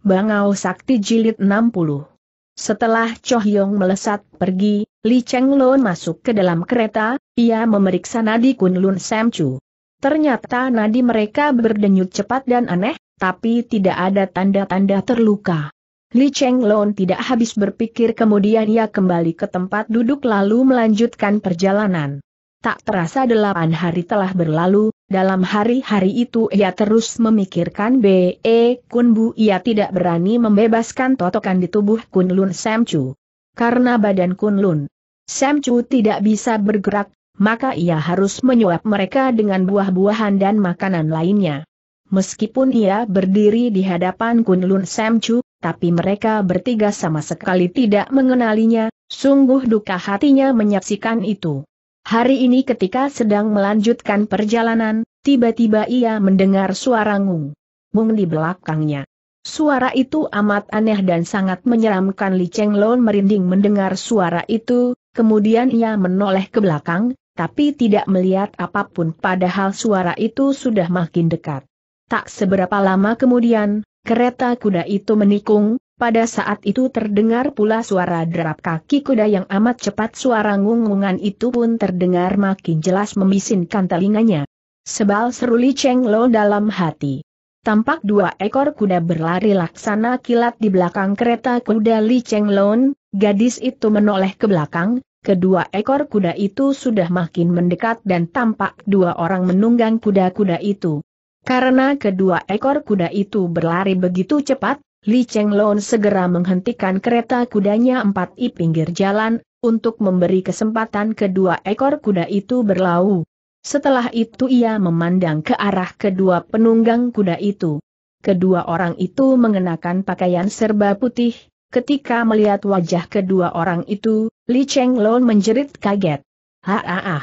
Bangau Sakti Jilid 60. Setelah Choh Yong melesat pergi, Li Cheng Lun masuk ke dalam kereta, ia memeriksa nadi Lun Sam Chu. Ternyata nadi mereka berdenyut cepat dan aneh, tapi tidak ada tanda-tanda terluka. Li Cheng Lon tidak habis berpikir kemudian ia kembali ke tempat duduk lalu melanjutkan perjalanan. Tak terasa delapan hari telah berlalu, dalam hari-hari itu ia terus memikirkan B.E. Kunbu ia tidak berani membebaskan totokan di tubuh Kunlun Samchu. Karena badan Kunlun Samchu tidak bisa bergerak, maka ia harus menyuap mereka dengan buah-buahan dan makanan lainnya. Meskipun ia berdiri di hadapan Kunlun Samchu, tapi mereka bertiga sama sekali tidak mengenalinya, sungguh duka hatinya menyaksikan itu. Hari ini ketika sedang melanjutkan perjalanan, tiba-tiba ia mendengar suara ngung. Mung di belakangnya. Suara itu amat aneh dan sangat menyeramkan Li Cheng Lon merinding mendengar suara itu, kemudian ia menoleh ke belakang, tapi tidak melihat apapun padahal suara itu sudah makin dekat. Tak seberapa lama kemudian, kereta kuda itu menikung, pada saat itu terdengar pula suara derap kaki kuda yang amat cepat suara ngungungan itu pun terdengar makin jelas membisinkan telinganya. Sebal seruli Cheng Lo dalam hati. Tampak dua ekor kuda berlari laksana kilat di belakang kereta kuda Li Cheng Lon, gadis itu menoleh ke belakang, kedua ekor kuda itu sudah makin mendekat dan tampak dua orang menunggang kuda-kuda itu. Karena kedua ekor kuda itu berlari begitu cepat, Li Lon segera menghentikan kereta kudanya empat i pinggir jalan, untuk memberi kesempatan kedua ekor kuda itu berlau. Setelah itu ia memandang ke arah kedua penunggang kuda itu. Kedua orang itu mengenakan pakaian serba putih, ketika melihat wajah kedua orang itu, Li Lon menjerit kaget. Ha ha ha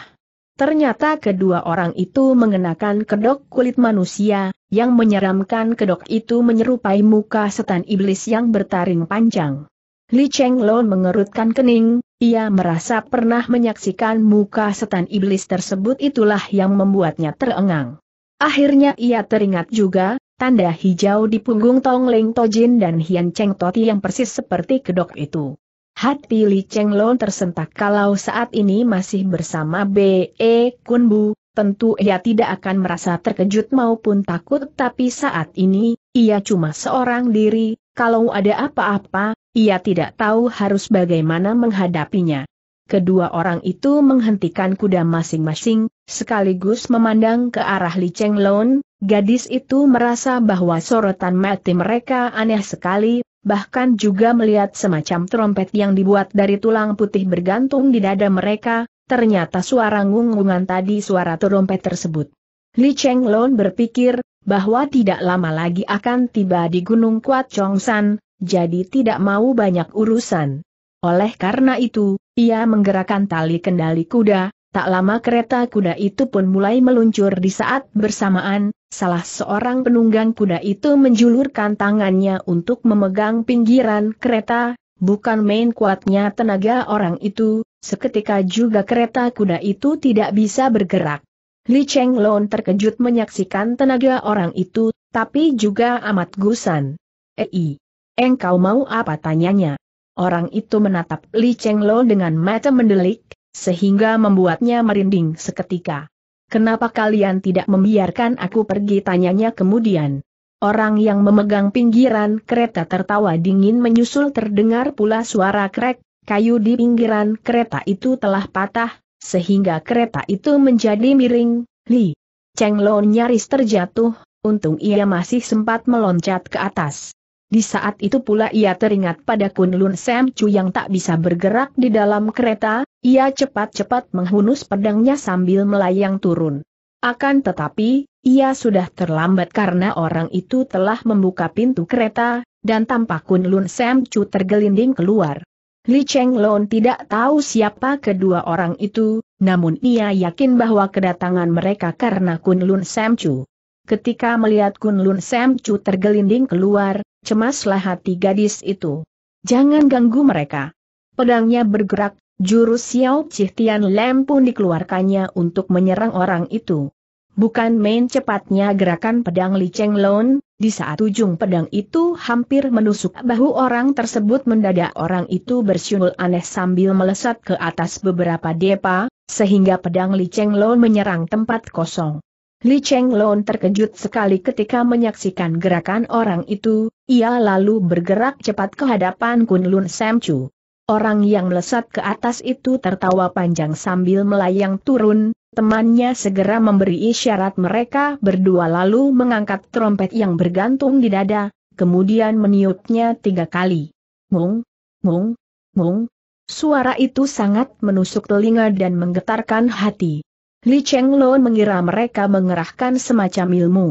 Ternyata kedua orang itu mengenakan kedok kulit manusia, yang menyeramkan kedok itu menyerupai muka setan iblis yang bertaring panjang. Li Cheng Lo mengerutkan kening, ia merasa pernah menyaksikan muka setan iblis tersebut itulah yang membuatnya terengang. Akhirnya ia teringat juga, tanda hijau di punggung Tong Ling Tojin dan Hian Cheng Toti yang persis seperti kedok itu. Hati Li Cheng Lo tersentak kalau saat ini masih bersama B.E. Kun Bu tentu ia tidak akan merasa terkejut maupun takut tapi saat ini, ia cuma seorang diri, kalau ada apa-apa, ia tidak tahu harus bagaimana menghadapinya. Kedua orang itu menghentikan kuda masing-masing, sekaligus memandang ke arah Li Cheng Lon, gadis itu merasa bahwa sorotan mati mereka aneh sekali, bahkan juga melihat semacam trompet yang dibuat dari tulang putih bergantung di dada mereka, Ternyata suara ngungungan tadi suara terompet tersebut. Li Cheng Lon berpikir, bahwa tidak lama lagi akan tiba di Gunung Kuat Chongsan, jadi tidak mau banyak urusan. Oleh karena itu, ia menggerakkan tali kendali kuda, tak lama kereta kuda itu pun mulai meluncur di saat bersamaan, salah seorang penunggang kuda itu menjulurkan tangannya untuk memegang pinggiran kereta, bukan main kuatnya tenaga orang itu, seketika juga kereta kuda itu tidak bisa bergerak. Li Cheng Lon terkejut menyaksikan tenaga orang itu, tapi juga amat gusan. Ei, engkau mau apa tanyanya? Orang itu menatap Li Cheng Lon dengan mata mendelik, sehingga membuatnya merinding seketika. Kenapa kalian tidak membiarkan aku pergi tanyanya kemudian? Orang yang memegang pinggiran kereta tertawa dingin menyusul terdengar pula suara krek, kayu di pinggiran kereta itu telah patah, sehingga kereta itu menjadi miring, Li. Cheng Lo nyaris terjatuh, untung ia masih sempat meloncat ke atas. Di saat itu pula ia teringat pada Kun Lun Sam Chu yang tak bisa bergerak di dalam kereta, ia cepat-cepat menghunus pedangnya sambil melayang turun. Akan tetapi, ia sudah terlambat karena orang itu telah membuka pintu kereta, dan tampak Kun Lun Sam Chu tergelinding keluar. Li Cheng Lon tidak tahu siapa kedua orang itu, namun ia yakin bahwa kedatangan mereka karena Kun Lun Sam Chu. Ketika melihat Kun Lun Sam Chu tergelinding keluar, cemaslah hati gadis itu. Jangan ganggu mereka. Pedangnya bergerak, jurus Xiao Tian Lem pun dikeluarkannya untuk menyerang orang itu. Bukan main cepatnya gerakan pedang Li Cheng Lon, di saat ujung pedang itu hampir menusuk bahu orang tersebut mendadak orang itu bersiul aneh sambil melesat ke atas beberapa depa, sehingga pedang Li Cheng Lon menyerang tempat kosong. Li Cheng Lon terkejut sekali ketika menyaksikan gerakan orang itu, ia lalu bergerak cepat ke hadapan Kun Lun Sam Chu. Orang yang melesat ke atas itu tertawa panjang sambil melayang turun, Temannya segera memberi isyarat mereka berdua lalu mengangkat trompet yang bergantung di dada, kemudian meniupnya tiga kali. Mung, mung, mung. Suara itu sangat menusuk telinga dan menggetarkan hati. Li Cheng Lo mengira mereka mengerahkan semacam ilmu.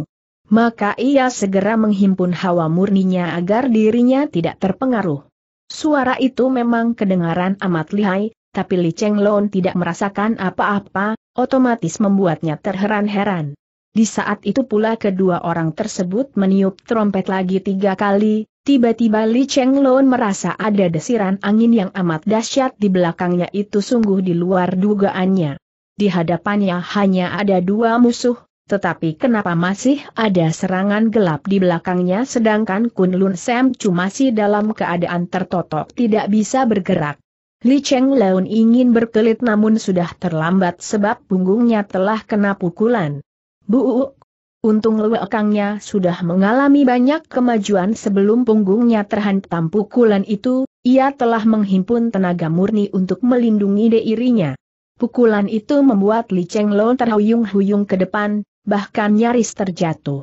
Maka ia segera menghimpun hawa murninya agar dirinya tidak terpengaruh. Suara itu memang kedengaran amat lihai, tapi Li Cheng tidak merasakan apa-apa, otomatis membuatnya terheran-heran. Di saat itu pula kedua orang tersebut meniup trompet lagi tiga kali, tiba-tiba Li Cheng Chenglon merasa ada desiran angin yang amat dahsyat di belakangnya itu sungguh di luar dugaannya. Di hadapannya hanya ada dua musuh, tetapi kenapa masih ada serangan gelap di belakangnya sedangkan Kun Lun Sam cuma masih dalam keadaan tertotok tidak bisa bergerak. Li Cheng Leun ingin berkelit namun sudah terlambat sebab punggungnya telah kena pukulan. Bu, Untung lewekangnya sudah mengalami banyak kemajuan sebelum punggungnya terhantam pukulan itu, ia telah menghimpun tenaga murni untuk melindungi dirinya. Pukulan itu membuat Li Cheng Leun terhuyung-huyung ke depan, bahkan nyaris terjatuh.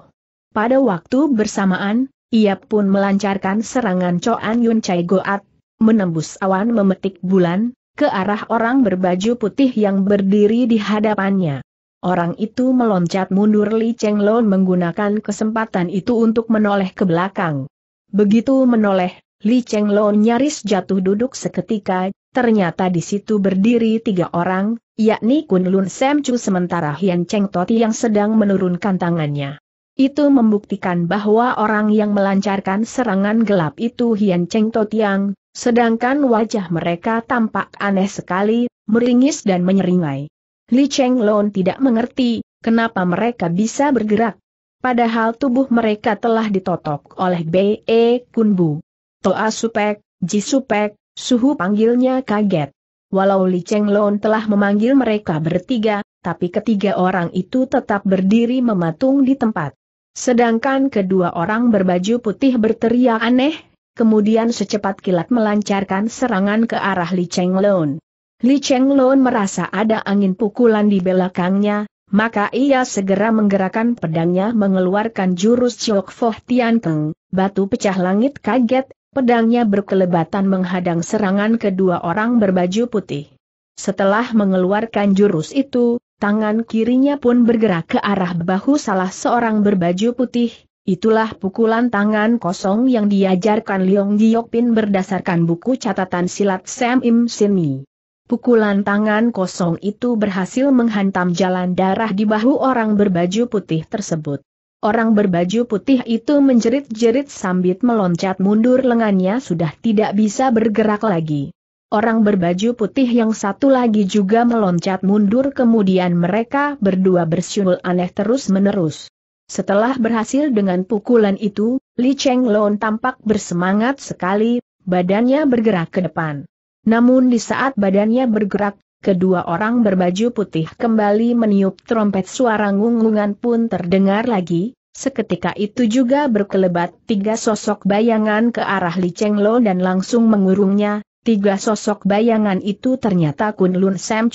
Pada waktu bersamaan, ia pun melancarkan serangan Choan Yun Chai Goat, menembus awan memetik bulan, ke arah orang berbaju putih yang berdiri di hadapannya. Orang itu meloncat mundur Li Cheng Lon menggunakan kesempatan itu untuk menoleh ke belakang. Begitu menoleh, Li Cheng Lon nyaris jatuh duduk seketika, ternyata di situ berdiri tiga orang, yakni Kun Lun Sem Chu sementara Hian Cheng Toti yang sedang menurunkan tangannya. Itu membuktikan bahwa orang yang melancarkan serangan gelap itu Hian Cheng Tiang, sedangkan wajah mereka tampak aneh sekali, meringis dan menyeringai. Li Cheng Lon tidak mengerti, kenapa mereka bisa bergerak. Padahal tubuh mereka telah ditotok oleh B.E. Kunbu. Toa Supek, Ji Supek, Suhu panggilnya kaget. Walau Li Cheng Lon telah memanggil mereka bertiga, tapi ketiga orang itu tetap berdiri mematung di tempat. Sedangkan kedua orang berbaju putih berteriak aneh, kemudian secepat kilat melancarkan serangan ke arah Li Cheng Lun. Li Cheng Lun merasa ada angin pukulan di belakangnya, maka ia segera menggerakkan pedangnya mengeluarkan jurus Chok Foh Tian Keng, batu pecah langit kaget, pedangnya berkelebatan menghadang serangan kedua orang berbaju putih. Setelah mengeluarkan jurus itu, Tangan kirinya pun bergerak ke arah bahu salah seorang berbaju putih, itulah pukulan tangan kosong yang diajarkan Leong Giokpin berdasarkan buku catatan silat Sam Im Sini. Pukulan tangan kosong itu berhasil menghantam jalan darah di bahu orang berbaju putih tersebut. Orang berbaju putih itu menjerit-jerit sambil meloncat mundur lengannya sudah tidak bisa bergerak lagi orang berbaju putih yang satu lagi juga meloncat mundur kemudian mereka berdua bersyul aneh terus-menerus. Setelah berhasil dengan pukulan itu, Li Cheng Lon tampak bersemangat sekali, badannya bergerak ke depan. Namun di saat badannya bergerak, kedua orang berbaju putih kembali meniup trompet suara ngungungan pun terdengar lagi, Seketika itu juga berkelebat tiga sosok bayangan ke arah Li Cheng Lon dan langsung mengurungnya, Tiga sosok bayangan itu ternyata Kunlun Lun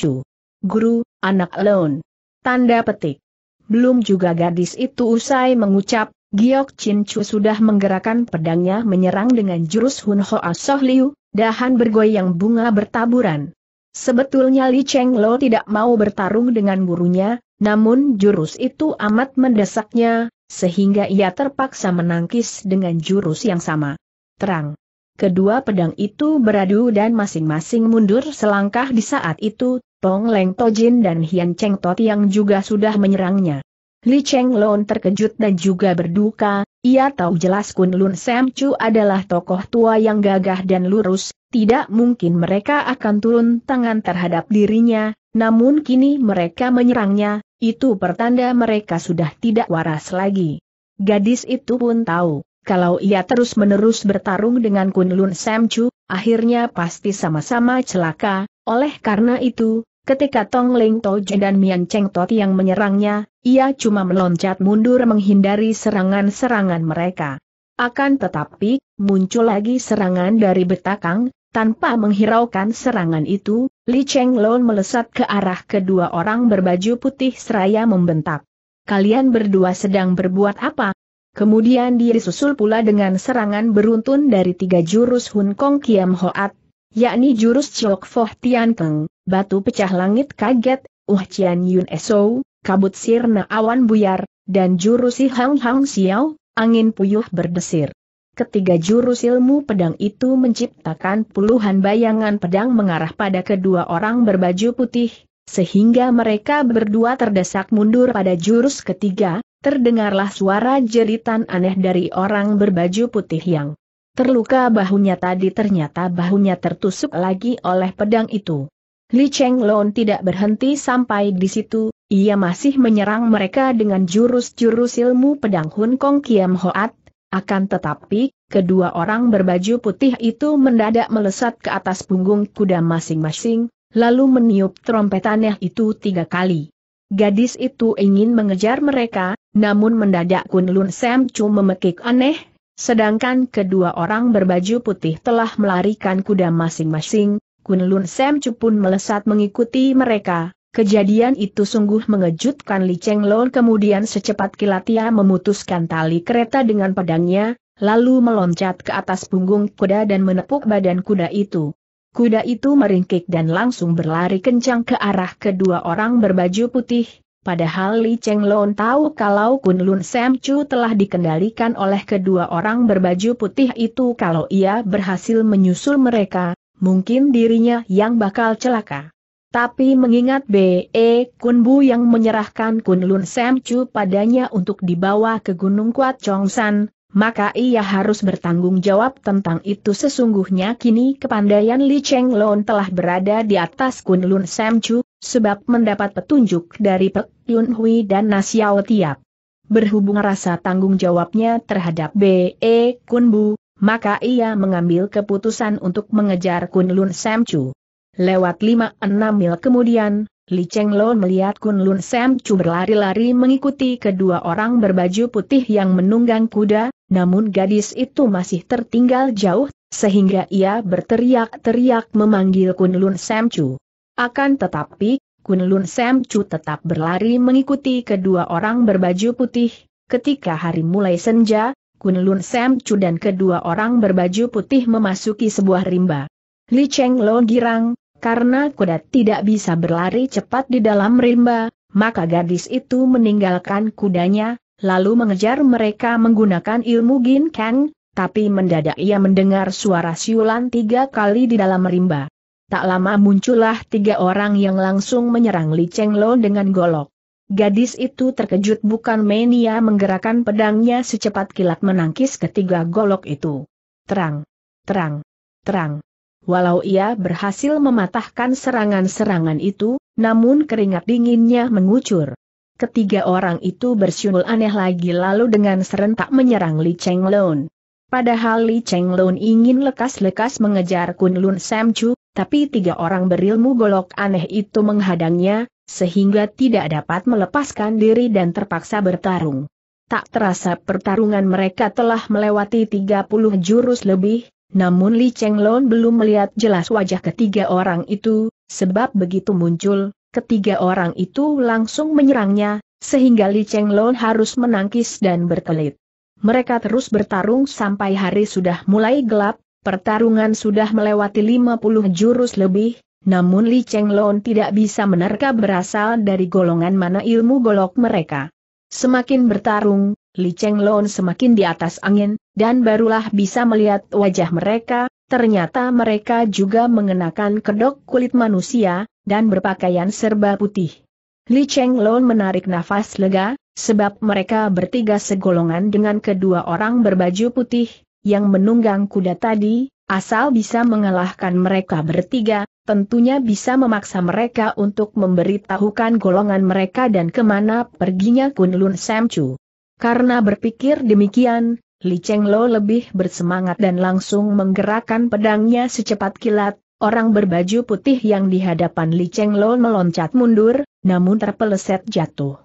Guru, anak Lon. Tanda petik. Belum juga gadis itu usai mengucap, Giok Chin Chu sudah menggerakkan pedangnya menyerang dengan jurus Hun Hoa Soh Liu, dahan bergoyang bunga bertaburan. Sebetulnya Li Cheng Lo tidak mau bertarung dengan gurunya, namun jurus itu amat mendesaknya, sehingga ia terpaksa menangkis dengan jurus yang sama. Terang. Kedua pedang itu beradu dan masing-masing mundur selangkah di saat itu, Tong Leng Tojin dan Hian Cheng Tot yang juga sudah menyerangnya. Li Cheng Lon terkejut dan juga berduka, ia tahu jelas Kun Lun Sam Chu adalah tokoh tua yang gagah dan lurus, tidak mungkin mereka akan turun tangan terhadap dirinya, namun kini mereka menyerangnya, itu pertanda mereka sudah tidak waras lagi. Gadis itu pun tahu, kalau ia terus-menerus bertarung dengan Kunlun Lun akhirnya pasti sama-sama celaka, oleh karena itu, ketika Tong Leng Toje dan Mian Cheng Tot yang menyerangnya, ia cuma meloncat mundur menghindari serangan-serangan mereka. Akan tetapi, muncul lagi serangan dari Betakang, tanpa menghiraukan serangan itu, Li Cheng Lon melesat ke arah kedua orang berbaju putih seraya membentak. Kalian berdua sedang berbuat apa? Kemudian dia disusul pula dengan serangan beruntun dari tiga jurus Hun Kong Kiam Hoat, yakni jurus Chok Foh Tian Keng, Batu Pecah Langit Kaget, Uh Chian Yun So, Kabut Sirna Awan Buyar, dan jurus Si Hang Hang Xiao, Angin Puyuh Berdesir. Ketiga jurus ilmu pedang itu menciptakan puluhan bayangan pedang mengarah pada kedua orang berbaju putih, sehingga mereka berdua terdesak mundur pada jurus ketiga, Terdengarlah suara jeritan aneh dari orang berbaju putih yang terluka bahunya tadi ternyata bahunya tertusuk lagi oleh pedang itu. Li Cheng Lon tidak berhenti sampai di situ, ia masih menyerang mereka dengan jurus-jurus ilmu pedang Hun Kong Kiam Hoat, akan tetapi, kedua orang berbaju putih itu mendadak melesat ke atas punggung kuda masing-masing, lalu meniup trompet aneh itu tiga kali. Gadis itu ingin mengejar mereka, namun mendadak Kun Lun Sam Chu memekik aneh, sedangkan kedua orang berbaju putih telah melarikan kuda masing-masing, Kun Lun Sam Chu pun melesat mengikuti mereka. Kejadian itu sungguh mengejutkan Li Cheng Lon kemudian secepat kilat ia memutuskan tali kereta dengan pedangnya, lalu meloncat ke atas punggung kuda dan menepuk badan kuda itu. Kuda itu meringkik dan langsung berlari kencang ke arah kedua orang berbaju putih, padahal Li Cheng Lon tahu kalau Kun Lun Sam Chu telah dikendalikan oleh kedua orang berbaju putih itu kalau ia berhasil menyusul mereka, mungkin dirinya yang bakal celaka. Tapi mengingat B.E. Kun Bu yang menyerahkan Kun Lun Sam Chu padanya untuk dibawa ke Gunung Kuat Chong San, maka ia harus bertanggung jawab tentang itu sesungguhnya kini kepandaian Li Cheng Lon telah berada di atas Kunlun Lun Sam Chu, sebab mendapat petunjuk dari Pek Yun Hui dan Nasiao Tiap. Berhubung rasa tanggung jawabnya terhadap B.E. Kun Bu, maka ia mengambil keputusan untuk mengejar Kunlun Lun Sam Chu. Lewat 5-6 mil kemudian, Li Cheng Lon melihat Kunlun Lun Sam Chu berlari-lari mengikuti kedua orang berbaju putih yang menunggang kuda, namun gadis itu masih tertinggal jauh, sehingga ia berteriak-teriak memanggil Kunlun Samcu. Akan tetapi, Kunlun Samcu tetap berlari mengikuti kedua orang berbaju putih. Ketika hari mulai senja, Kunlun Samcu dan kedua orang berbaju putih memasuki sebuah rimba. Li Cheng Lo girang, karena kuda tidak bisa berlari cepat di dalam rimba, maka gadis itu meninggalkan kudanya, lalu mengejar mereka menggunakan ilmu Gin Kang, tapi mendadak ia mendengar suara siulan tiga kali di dalam rimba. Tak lama muncullah tiga orang yang langsung menyerang Li Cheng Lo dengan golok. Gadis itu terkejut bukan mania menggerakkan pedangnya secepat kilat menangkis ketiga golok itu. Terang, terang, terang. Walau ia berhasil mematahkan serangan-serangan itu, namun keringat dinginnya mengucur. Ketiga orang itu bersyumbul aneh lagi lalu dengan serentak menyerang Li Cheng Lun. Padahal Li Cheng Lun ingin lekas-lekas mengejar Kun Lun Sam Chu, tapi tiga orang berilmu golok aneh itu menghadangnya, sehingga tidak dapat melepaskan diri dan terpaksa bertarung. Tak terasa pertarungan mereka telah melewati 30 jurus lebih, namun Li Cheng Lun belum melihat jelas wajah ketiga orang itu, sebab begitu muncul, Ketiga orang itu langsung menyerangnya, sehingga Li Cheng Chenglong harus menangkis dan berkelit. Mereka terus bertarung sampai hari sudah mulai gelap, pertarungan sudah melewati 50 jurus lebih, namun Li Cheng Chenglong tidak bisa menerka berasal dari golongan mana ilmu golok mereka. Semakin bertarung, Li Cheng Chenglong semakin di atas angin, dan barulah bisa melihat wajah mereka, ternyata mereka juga mengenakan kedok kulit manusia, dan berpakaian serba putih. Li Cheng Lon menarik nafas lega, sebab mereka bertiga segolongan dengan kedua orang berbaju putih, yang menunggang kuda tadi, asal bisa mengalahkan mereka bertiga, tentunya bisa memaksa mereka untuk memberitahukan golongan mereka dan kemana perginya Kunlun Samchu. Karena berpikir demikian, Li Cheng Lo lebih bersemangat dan langsung menggerakkan pedangnya secepat kilat, Orang berbaju putih yang di hadapan Li Cheng Lon meloncat mundur, namun terpeleset jatuh.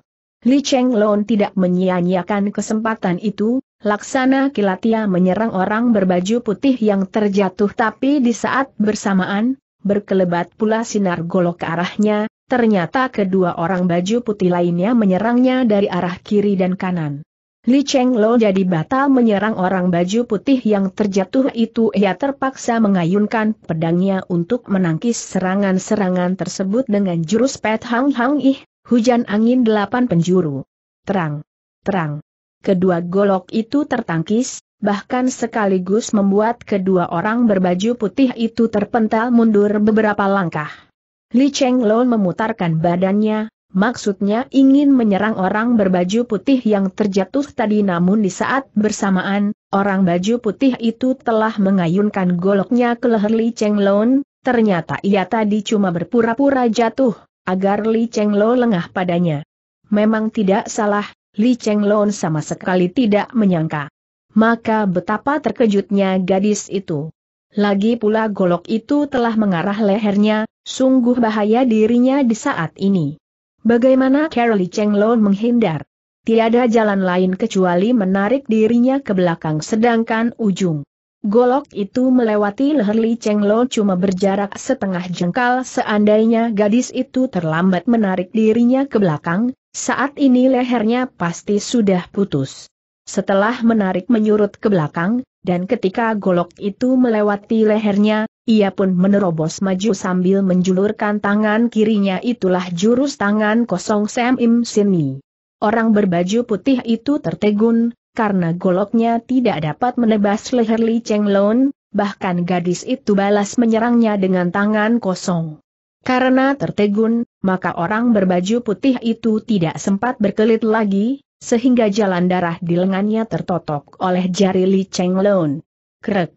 Li Cheng Lon tidak menyia-nyiakan kesempatan itu, laksana kilatia menyerang orang berbaju putih yang terjatuh tapi di saat bersamaan, berkelebat pula sinar golok ke arahnya, ternyata kedua orang baju putih lainnya menyerangnya dari arah kiri dan kanan. Li Cheng Lo jadi batal menyerang orang baju putih yang terjatuh itu ia terpaksa mengayunkan pedangnya untuk menangkis serangan-serangan tersebut dengan jurus Pet Hang Hang Ih, hujan angin delapan penjuru. Terang, terang. Kedua golok itu tertangkis, bahkan sekaligus membuat kedua orang berbaju putih itu terpental mundur beberapa langkah. Li Cheng Lo memutarkan badannya, Maksudnya ingin menyerang orang berbaju putih yang terjatuh tadi namun di saat bersamaan, orang baju putih itu telah mengayunkan goloknya ke leher Li Cheng Lon, ternyata ia tadi cuma berpura-pura jatuh, agar Li Cheng Lo lengah padanya. Memang tidak salah, Li Cheng Lon sama sekali tidak menyangka. Maka betapa terkejutnya gadis itu. Lagi pula golok itu telah mengarah lehernya, sungguh bahaya dirinya di saat ini. Bagaimana Caroli Cheng Lo menghindar? Tiada jalan lain kecuali menarik dirinya ke belakang sedangkan ujung golok itu melewati leher Li Cheng Lo cuma berjarak setengah jengkal seandainya gadis itu terlambat menarik dirinya ke belakang, saat ini lehernya pasti sudah putus. Setelah menarik menyurut ke belakang, dan ketika golok itu melewati lehernya, ia pun menerobos maju sambil menjulurkan tangan kirinya itulah jurus tangan kosong Sam Im Sini. Orang berbaju putih itu tertegun, karena goloknya tidak dapat menebas leher Li Cheng Lon, bahkan gadis itu balas menyerangnya dengan tangan kosong. Karena tertegun, maka orang berbaju putih itu tidak sempat berkelit lagi, sehingga jalan darah di lengannya tertotok oleh jari Li Cheng Lon. Krek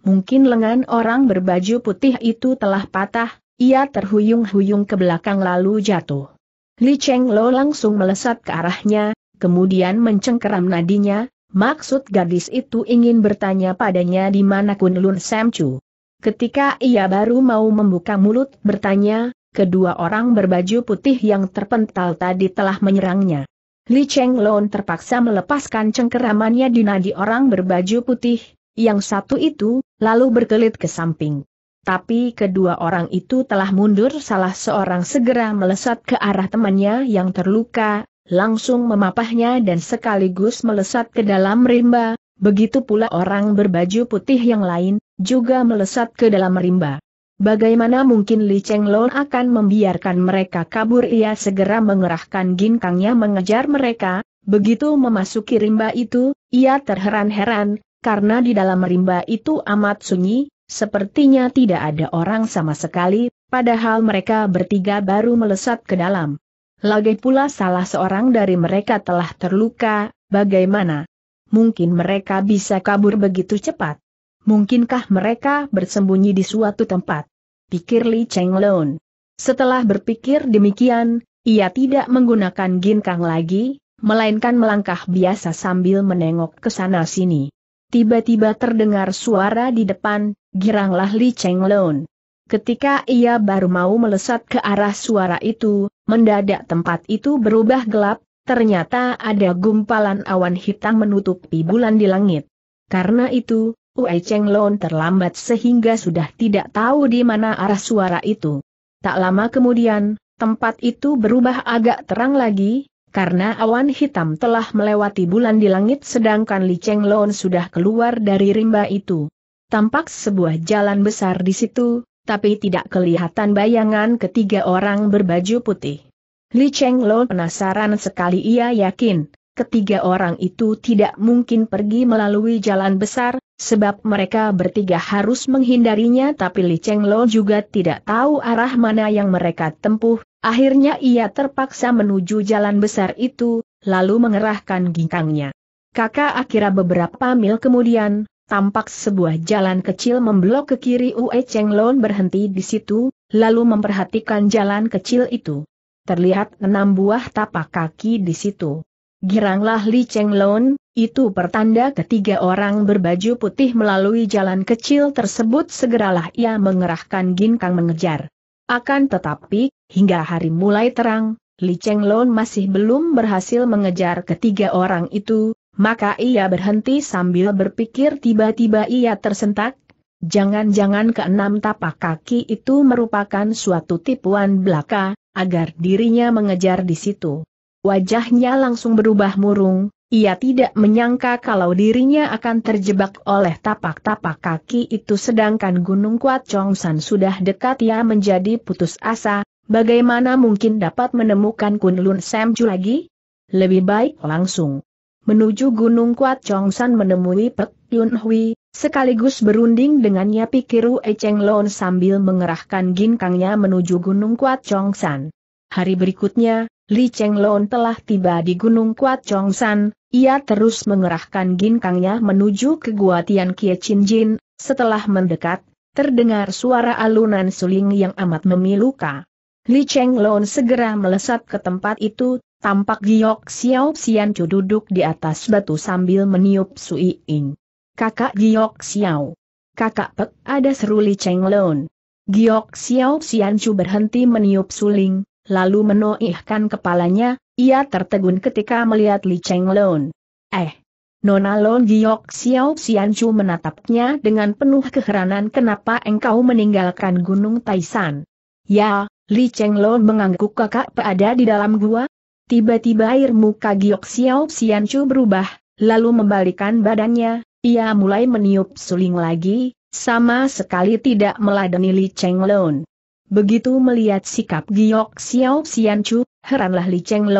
Mungkin lengan orang berbaju putih itu telah patah, ia terhuyung-huyung ke belakang lalu jatuh. Li Cheng Lo langsung melesat ke arahnya, kemudian mencengkeram nadinya, maksud gadis itu ingin bertanya padanya di mana Kunlun Chu. Ketika ia baru mau membuka mulut bertanya, kedua orang berbaju putih yang terpental tadi telah menyerangnya. Li Cheng Lo terpaksa melepaskan cengkeramannya di nadi orang berbaju putih, yang satu itu, lalu berkelit ke samping. Tapi kedua orang itu telah mundur salah seorang segera melesat ke arah temannya yang terluka, langsung memapahnya dan sekaligus melesat ke dalam rimba, begitu pula orang berbaju putih yang lain, juga melesat ke dalam rimba. Bagaimana mungkin Li Cheng Lon akan membiarkan mereka kabur ia segera mengerahkan ginkangnya mengejar mereka, begitu memasuki rimba itu, ia terheran-heran, karena di dalam rimba itu amat sunyi, sepertinya tidak ada orang sama sekali, padahal mereka bertiga baru melesat ke dalam. Lagi pula salah seorang dari mereka telah terluka, bagaimana? Mungkin mereka bisa kabur begitu cepat. Mungkinkah mereka bersembunyi di suatu tempat? Pikir Li Cheng Lun. Setelah berpikir demikian, ia tidak menggunakan ginkang lagi, melainkan melangkah biasa sambil menengok ke sana-sini. Tiba-tiba terdengar suara di depan, giranglah Li Cheng Lun. Ketika ia baru mau melesat ke arah suara itu, mendadak tempat itu berubah gelap, ternyata ada gumpalan awan hitam menutupi bulan di langit. Karena itu, Ue Cheng Lun terlambat sehingga sudah tidak tahu di mana arah suara itu. Tak lama kemudian, tempat itu berubah agak terang lagi, karena awan hitam telah melewati bulan di langit sedangkan Li Cheng Lon sudah keluar dari rimba itu. Tampak sebuah jalan besar di situ, tapi tidak kelihatan bayangan ketiga orang berbaju putih. Li Cheng Lon penasaran sekali ia yakin, ketiga orang itu tidak mungkin pergi melalui jalan besar, sebab mereka bertiga harus menghindarinya tapi Li Cheng Lo juga tidak tahu arah mana yang mereka tempuh, akhirnya ia terpaksa menuju jalan besar itu, lalu mengerahkan ginkangnya. Kakak akhirnya beberapa mil kemudian, tampak sebuah jalan kecil memblok ke kiri Ue Cheng Lo berhenti di situ, lalu memperhatikan jalan kecil itu. Terlihat enam buah tapak kaki di situ. Giranglah Li Cheng Lon, itu pertanda ketiga orang berbaju putih melalui jalan kecil tersebut segeralah ia mengerahkan ginkang mengejar. Akan tetapi, hingga hari mulai terang, Li Cheng Lon masih belum berhasil mengejar ketiga orang itu, maka ia berhenti sambil berpikir tiba-tiba ia tersentak. Jangan-jangan keenam tapak kaki itu merupakan suatu tipuan belaka, agar dirinya mengejar di situ. Wajahnya langsung berubah murung, ia tidak menyangka kalau dirinya akan terjebak oleh tapak-tapak kaki itu sedangkan Gunung Kuat Chongsan sudah dekat ia menjadi putus asa, bagaimana mungkin dapat menemukan Kunlun Semju lagi? Lebih baik langsung menuju Gunung Kuat Chongsan menemui Pek Yun Hui, sekaligus berunding dengannya pikir Ue Cheng Lon sambil mengerahkan ginkangnya menuju Gunung Kuat Chongsan. Hari berikutnya, Li Cheng Lon telah tiba di Gunung Kuat Chongsan, ia terus mengerahkan ginkangnya menuju ke gua Tian Kie Chin Jin, setelah mendekat, terdengar suara alunan suling yang amat memilukan. Li Cheng Lon segera melesat ke tempat itu, tampak Giok Xiao Xian Chu duduk di atas batu sambil meniup Sui Ing. Kakak Giok Xiao. Kakak Pek ada seru Li Cheng Lon. Giok Xiao Xian Chu berhenti meniup suling, lalu menoihkan kepalanya, ia tertegun ketika melihat Li Cheng Lun. Eh! Nona Lon Giok Xiao Xianchu menatapnya dengan penuh keheranan kenapa engkau meninggalkan Gunung Taishan? Ya, Li Cheng Lun mengangguk kakak berada di dalam gua. Tiba-tiba air muka Giok Xiao Xianchu berubah, lalu membalikan badannya, ia mulai meniup suling lagi, sama sekali tidak meladeni Li Cheng Lun. Begitu melihat sikap Giok Xiao Xianchu, heranlah Li Cheng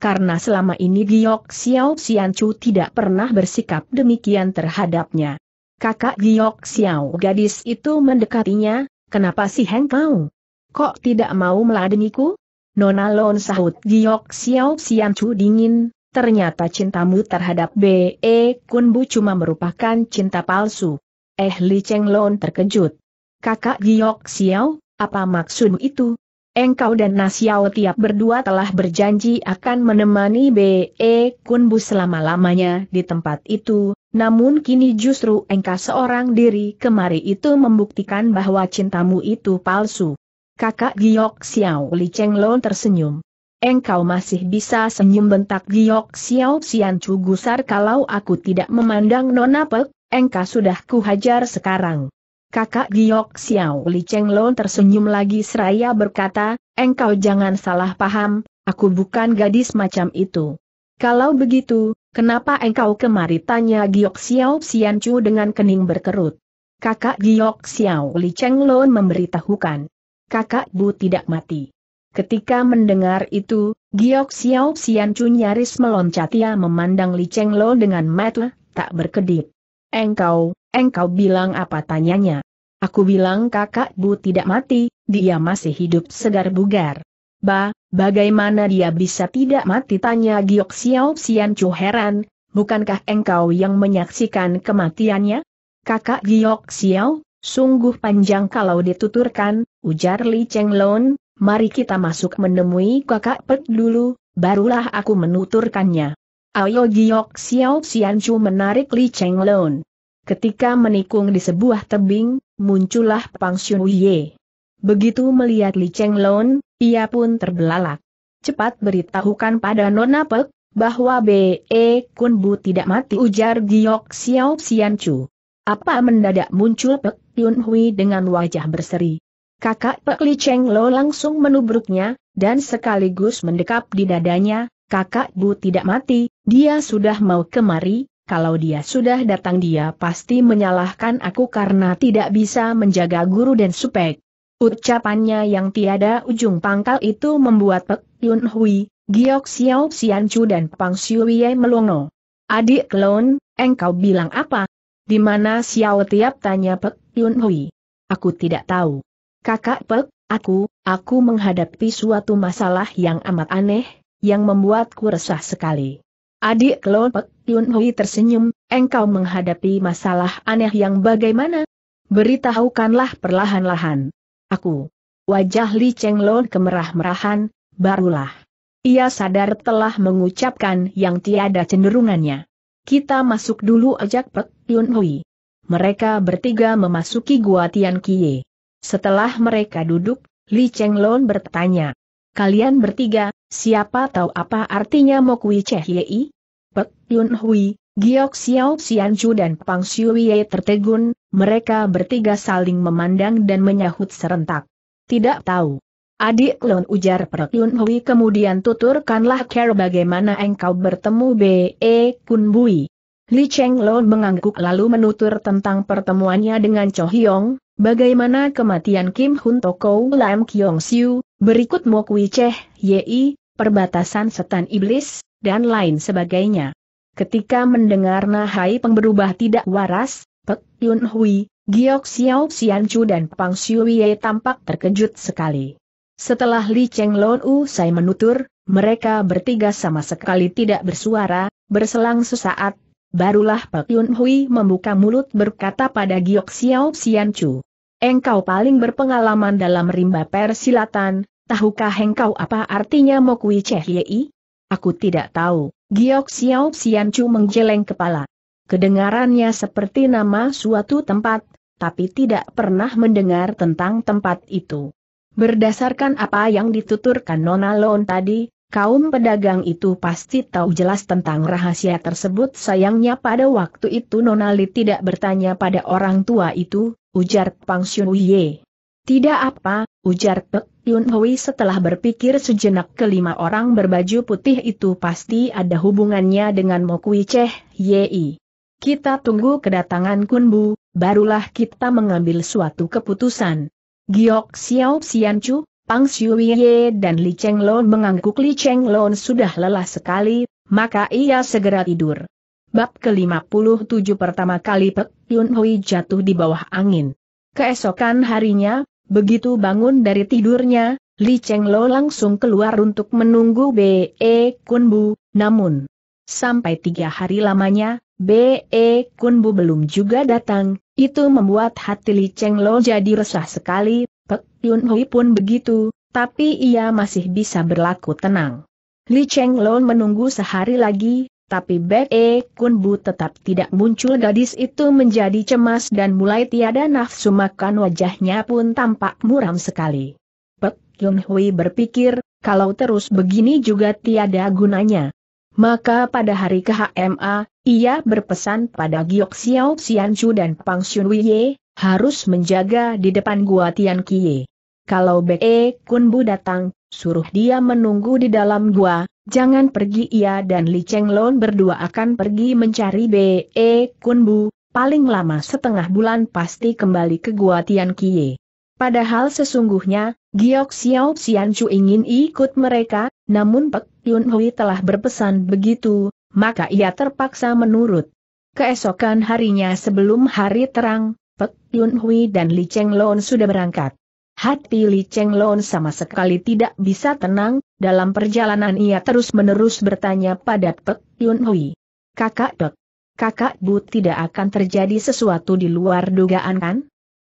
karena selama ini Giok Xiao Xianchu tidak pernah bersikap demikian terhadapnya. Kakak Giok Xiao gadis itu mendekatinya, kenapa sih Heng Kau? Kok tidak mau meladeniku? Nona Lon sahut Giok Xiao Xianchu dingin, ternyata cintamu terhadap B.E. Kunbu cuma merupakan cinta palsu. Eh Li Cheng Lon terkejut. Kakak Giok Xiao, apa maksud itu? Engkau dan Nasiao tiap berdua telah berjanji akan menemani B.E. Kunbu selama-lamanya di tempat itu, namun kini justru engkau seorang diri kemari itu membuktikan bahwa cintamu itu palsu. Kakak Giok Xiao Li Cheng tersenyum. Engkau masih bisa senyum bentak Giok Xiao Xian Chu Gusar kalau aku tidak memandang Nona Pek, engkau sudah kuhajar sekarang kakak Giok Xiao Li Cheng Lon tersenyum lagi seraya berkata, engkau jangan salah paham, aku bukan gadis macam itu. Kalau begitu, kenapa engkau kemari tanya Giok Xiao Xian Chu dengan kening berkerut? Kakak Giok Xiao Li Cheng Lon memberitahukan. Kakak Bu tidak mati. Ketika mendengar itu, Giok Xiao Xian Chu nyaris meloncat ia memandang Li Cheng Lon dengan mata tak berkedip. Engkau, engkau bilang apa tanyanya? Aku bilang kakak Bu tidak mati, dia masih hidup segar bugar. Ba, bagaimana dia bisa tidak mati tanya Giok Xiao Xian Chu heran, bukankah engkau yang menyaksikan kematiannya? Kakak Giok Xiao, sungguh panjang kalau dituturkan, ujar Li Cheng Lon, mari kita masuk menemui kakak Pek dulu, barulah aku menuturkannya. Ayo Giok Xiao Xianchu menarik Li Cheng Lun. Ketika menikung di sebuah tebing, muncullah Pang Xun Ye. Begitu melihat Li Cheng Lun, ia pun terbelalak. Cepat beritahukan pada Nona Pek, bahwa B.E. Kun Bu tidak mati ujar Giok Xiao Xianchu. Apa mendadak muncul Pek Yun Hui dengan wajah berseri. Kakak Pek Li Cheng Lo langsung menubruknya, dan sekaligus mendekap di dadanya, kakak Bu tidak mati, dia sudah mau kemari, kalau dia sudah datang dia pasti menyalahkan aku karena tidak bisa menjaga guru dan supek. Ucapannya yang tiada ujung pangkal itu membuat Pek Yun Hui, Giok Xiao Xian Chu dan Pang Xiuye melongo. Adik klon, engkau bilang apa? Di mana Xiao tiap tanya Pek Yun Hui? Aku tidak tahu. Kakak Pek, aku, aku menghadapi suatu masalah yang amat aneh, yang membuatku resah sekali. Adik kelompok Yun Hui tersenyum, engkau menghadapi masalah aneh yang bagaimana? Beritahukanlah perlahan-lahan. Aku. Wajah Li Cheng Lon kemerah-merahan, barulah. Ia sadar telah mengucapkan yang tiada cenderungannya. Kita masuk dulu ajak Pek Yun Hui. Mereka bertiga memasuki Gua Tian Kie. Setelah mereka duduk, Li Cheng Lon bertanya. Kalian bertiga, siapa tahu apa artinya Mokui Chehyei? Pek Yun Hui, Giok Xiao Chu dan Pang Yei tertegun, mereka bertiga saling memandang dan menyahut serentak. Tidak tahu. Adik Lon ujar Pek Yun Hui kemudian tuturkanlah care bagaimana engkau bertemu B.E. E Kun Bui. Li Cheng Lon mengangguk lalu menutur tentang pertemuannya dengan Cho Hyong, Bagaimana kematian Kim Hun Toko Lam Kyong Siu, berikut Mo Kui Cheh, Yi, perbatasan setan iblis, dan lain sebagainya. Ketika mendengar Nahai berubah tidak waras, Pek Yun Hui, Giok Xiao Chu dan Pang Wei tampak terkejut sekali. Setelah Li Cheng Lon usai menutur, mereka bertiga sama sekali tidak bersuara, berselang sesaat, Barulah Pak Yun Hui membuka mulut berkata pada Giok Xiao Xian Chu. Engkau paling berpengalaman dalam rimba persilatan, tahukah engkau apa artinya Mokui Yei? Aku tidak tahu, Giok Xiao Xian Chu menggeleng kepala. Kedengarannya seperti nama suatu tempat, tapi tidak pernah mendengar tentang tempat itu. Berdasarkan apa yang dituturkan Nona Lon tadi, Kaum pedagang itu pasti tahu jelas tentang rahasia tersebut sayangnya pada waktu itu Nonali tidak bertanya pada orang tua itu, ujar Pang Xun Uye. Tidak apa, ujar Pek Yun Hui setelah berpikir sejenak kelima orang berbaju putih itu pasti ada hubungannya dengan Mokui Ceh, Yei. Kita tunggu kedatangan Kunbu, barulah kita mengambil suatu keputusan. Giok Xiao Xianchu, Pang Xiuye dan Li Cheng Chenglon mengangguk Li Cheng Chenglon sudah lelah sekali, maka ia segera tidur. Bab ke-57 pertama kali Pek Yun Hui jatuh di bawah angin. Keesokan harinya, begitu bangun dari tidurnya, Li Cheng Chenglo langsung keluar untuk menunggu B.E. Kunbu, namun sampai tiga hari lamanya, B.E. Kunbu belum juga datang, itu membuat hati Li Cheng Lo jadi resah sekali, Pek Yun Hui pun begitu, tapi ia masih bisa berlaku tenang. Li Cheng Long menunggu sehari lagi, tapi Bek E Kun Bu tetap tidak muncul gadis itu menjadi cemas dan mulai tiada nafsu makan wajahnya pun tampak muram sekali. Pek Yun Hui berpikir, kalau terus begini juga tiada gunanya. Maka pada hari KHMA, ia berpesan pada Giok Xiao Xianchu dan Pang Xunwei, harus menjaga di depan gua Tian Kie. Kalau Be e Kunbu datang, suruh dia menunggu di dalam gua, jangan pergi ia dan Li Cheng Lon berdua akan pergi mencari Be e Kunbu, paling lama setengah bulan pasti kembali ke gua Tian Kie. Padahal sesungguhnya, Giok Xiao Chu ingin ikut mereka, namun Pek Yun Hui telah berpesan begitu, maka ia terpaksa menurut. Keesokan harinya sebelum hari terang, Pek Yun Hui dan Li Cheng Lon sudah berangkat. Hati Li Cheng Lon sama sekali tidak bisa tenang, dalam perjalanan ia terus-menerus bertanya pada Pek Yun Hui. Kakak Dok, kakak Bu tidak akan terjadi sesuatu di luar dugaan kan?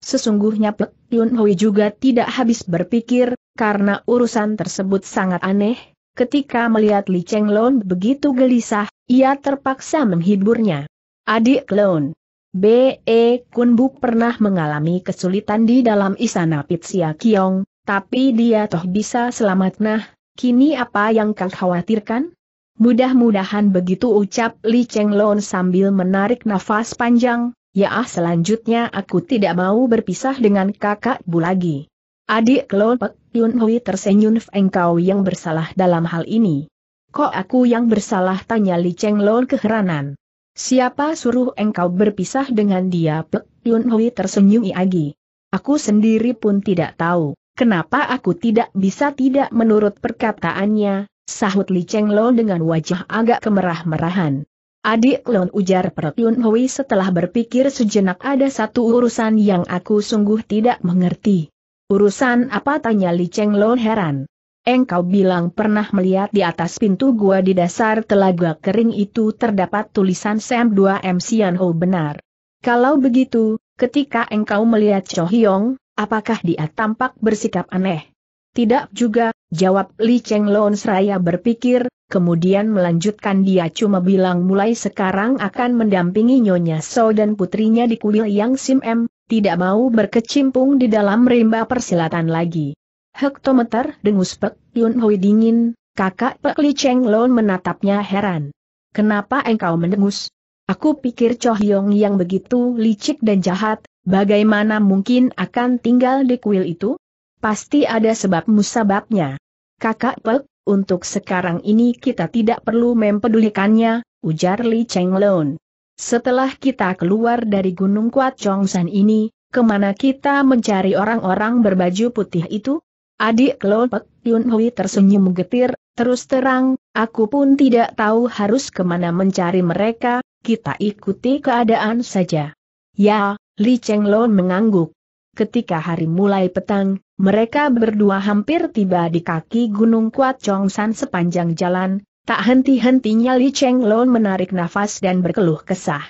Sesungguhnya Pek Yun Hui juga tidak habis berpikir, karena urusan tersebut sangat aneh, ketika melihat Li Cheng Lon begitu gelisah, ia terpaksa menghiburnya. Adik Lon, B.E. Kunbuk pernah mengalami kesulitan di dalam istana Pitsia Kiong, tapi dia toh bisa selamat nah, kini apa yang kau khawatirkan? Mudah-mudahan begitu ucap Li Cheng Lon sambil menarik nafas panjang, ya ah selanjutnya aku tidak mau berpisah dengan kakakku lagi. Adik Klon Pek Yun Hui tersenyum engkau yang bersalah dalam hal ini. Kok aku yang bersalah tanya Li Cheng Lon keheranan. Siapa suruh engkau berpisah dengan dia? Plek Yun Hui tersenyum lagi. Aku sendiri pun tidak tahu, kenapa aku tidak bisa tidak menurut perkataannya, sahut Li Cheng Lo dengan wajah agak kemerah-merahan. Adik Lon ujar Perut Yun Hui setelah berpikir sejenak ada satu urusan yang aku sungguh tidak mengerti. Urusan apa tanya Li Cheng Lo heran. Engkau bilang pernah melihat di atas pintu gua di dasar telaga kering itu terdapat tulisan Sam 2M Sianho benar. Kalau begitu, ketika engkau melihat Cho Hyong, apakah dia tampak bersikap aneh? Tidak juga, jawab Li Cheng Lon seraya berpikir, kemudian melanjutkan dia cuma bilang mulai sekarang akan mendampingi Nyonya So dan putrinya di kuil Yang Sim M, tidak mau berkecimpung di dalam rimba persilatan lagi. Hektometer dengus Pek Yun Hui dingin, kakak Pek Li Cheng Lon menatapnya heran. Kenapa engkau mendengus? Aku pikir Cho Hyong yang begitu licik dan jahat, bagaimana mungkin akan tinggal di kuil itu? Pasti ada sebab musababnya. Kakak Pek, untuk sekarang ini kita tidak perlu mempedulikannya, ujar Li Cheng Lon. Setelah kita keluar dari Gunung Kuat Chongsan ini, kemana kita mencari orang-orang berbaju putih itu? Adik kelompok Yun Hui tersenyum getir, terus terang, aku pun tidak tahu harus kemana mencari mereka, kita ikuti keadaan saja. Ya, Li Cheng Lon mengangguk. Ketika hari mulai petang, mereka berdua hampir tiba di kaki Gunung Kuat Chong San sepanjang jalan, tak henti-hentinya Li Cheng Lon menarik nafas dan berkeluh kesah.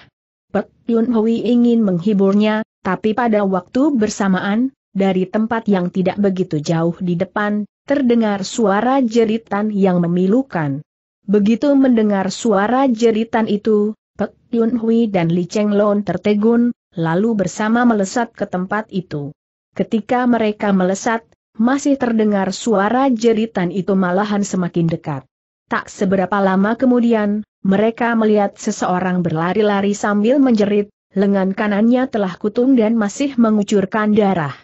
Pek Yun Hui ingin menghiburnya, tapi pada waktu bersamaan, dari tempat yang tidak begitu jauh di depan, terdengar suara jeritan yang memilukan. Begitu mendengar suara jeritan itu, Pek Yun Hui dan Li Cheng Lon tertegun, lalu bersama melesat ke tempat itu. Ketika mereka melesat, masih terdengar suara jeritan itu malahan semakin dekat. Tak seberapa lama kemudian, mereka melihat seseorang berlari-lari sambil menjerit, lengan kanannya telah kutung dan masih mengucurkan darah.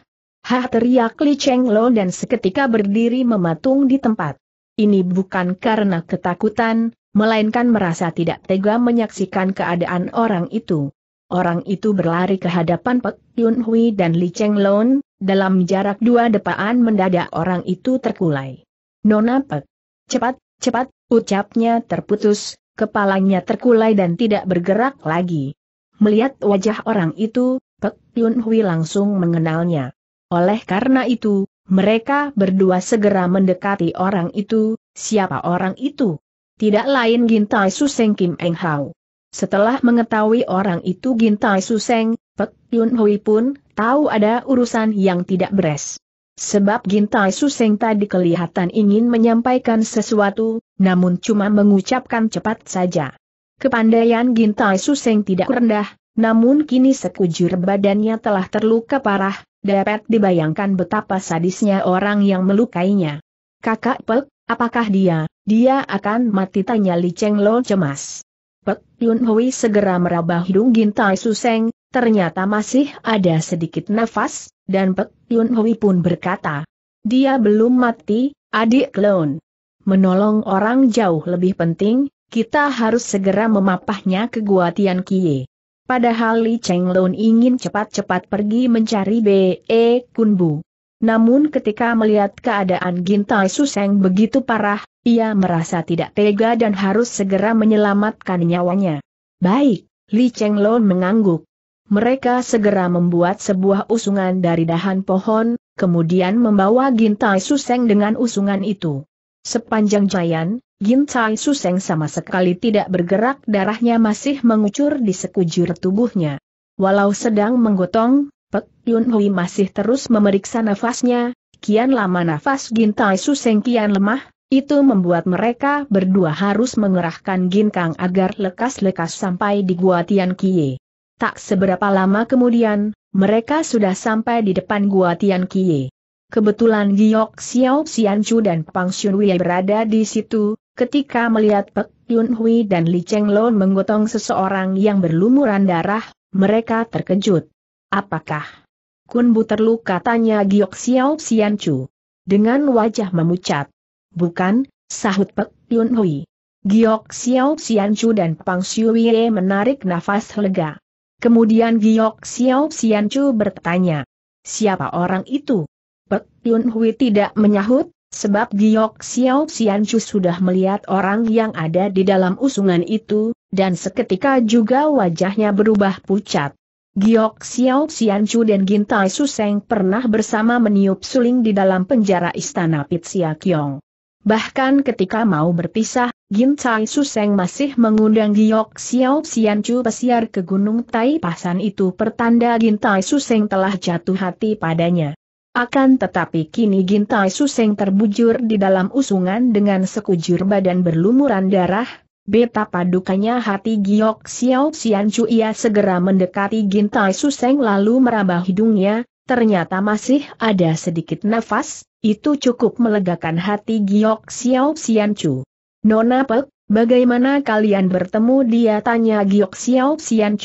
Hah teriak Li Cheng Lo dan seketika berdiri mematung di tempat. Ini bukan karena ketakutan, melainkan merasa tidak tega menyaksikan keadaan orang itu. Orang itu berlari ke hadapan Pek Yun Hui dan Li Cheng Lon, dalam jarak dua depaan mendadak orang itu terkulai. Nona Pek, cepat, cepat, ucapnya terputus, kepalanya terkulai dan tidak bergerak lagi. Melihat wajah orang itu, Pek Yun Hui langsung mengenalnya. Oleh karena itu, mereka berdua segera mendekati orang itu, siapa orang itu? Tidak lain Gintai Suseng Kim Eng Hau. Setelah mengetahui orang itu Gintai Suseng, Pek Yun Hui pun tahu ada urusan yang tidak beres. Sebab Gintai Suseng tadi kelihatan ingin menyampaikan sesuatu, namun cuma mengucapkan cepat saja. Kepandaian Gintai Suseng tidak rendah, namun kini sekujur badannya telah terluka parah, Dapat dibayangkan betapa sadisnya orang yang melukainya. Kakak Pek, apakah dia, dia akan mati tanya Li Cheng Lo cemas. Pek Yun Hui segera meraba hidung gintai suseng, ternyata masih ada sedikit nafas, dan Pek Yun Hui pun berkata. Dia belum mati, adik klon. Menolong orang jauh lebih penting, kita harus segera memapahnya ke Gua Tian Kie. Padahal Li Cheng Lun ingin cepat-cepat pergi mencari B.E. Kunbu. Namun ketika melihat keadaan Gintai Suseng begitu parah, ia merasa tidak tega dan harus segera menyelamatkan nyawanya. Baik, Li Cheng Lun mengangguk. Mereka segera membuat sebuah usungan dari dahan pohon, kemudian membawa Gintai Suseng dengan usungan itu. Sepanjang jalan, Gintai Suseng sama sekali tidak bergerak darahnya masih mengucur di sekujur tubuhnya. Walau sedang menggotong, Pek Yun Hui masih terus memeriksa nafasnya, kian lama nafas Gintai Suseng kian lemah, itu membuat mereka berdua harus mengerahkan Gin Kang agar lekas-lekas sampai di Gua Tian Kie. Tak seberapa lama kemudian, mereka sudah sampai di depan Gua Tian Kie. Kebetulan Giok Xiao Xianchu dan Pang Xunwei berada di situ, Ketika melihat Pek Yun Hui dan Li Cheng Lo menggotong seseorang yang berlumuran darah, mereka terkejut. Apakah? Kun Bu terluka tanya Giok Xiao Chu. Dengan wajah memucat. Bukan, sahut Pek Yun Hui. Giok Xiao Chu dan Pang Xiuye menarik nafas lega. Kemudian Giok Xiao Chu bertanya. Siapa orang itu? Pek Yun Hui tidak menyahut, Sebab Giok Xiao Xianchu sudah melihat orang yang ada di dalam usungan itu, dan seketika juga wajahnya berubah pucat. Giok Xiao Xianchu dan Gintai Suseng pernah bersama meniup suling di dalam penjara istana Pitsia Kyong. Bahkan ketika mau berpisah, Gintai Suseng masih mengundang Giok Xiao Xianchu pesiar ke Gunung Tai Pasan itu pertanda Gintai Suseng telah jatuh hati padanya. Akan tetapi kini Gintai Suseng terbujur di dalam usungan dengan sekujur badan berlumuran darah, beta padukannya hati Giok Xiao Xian Ia segera mendekati Gintai Suseng lalu meraba hidungnya, ternyata masih ada sedikit nafas, itu cukup melegakan hati Giok Xiao Xian Nona Pek, bagaimana kalian bertemu dia tanya Giok Xiao Xian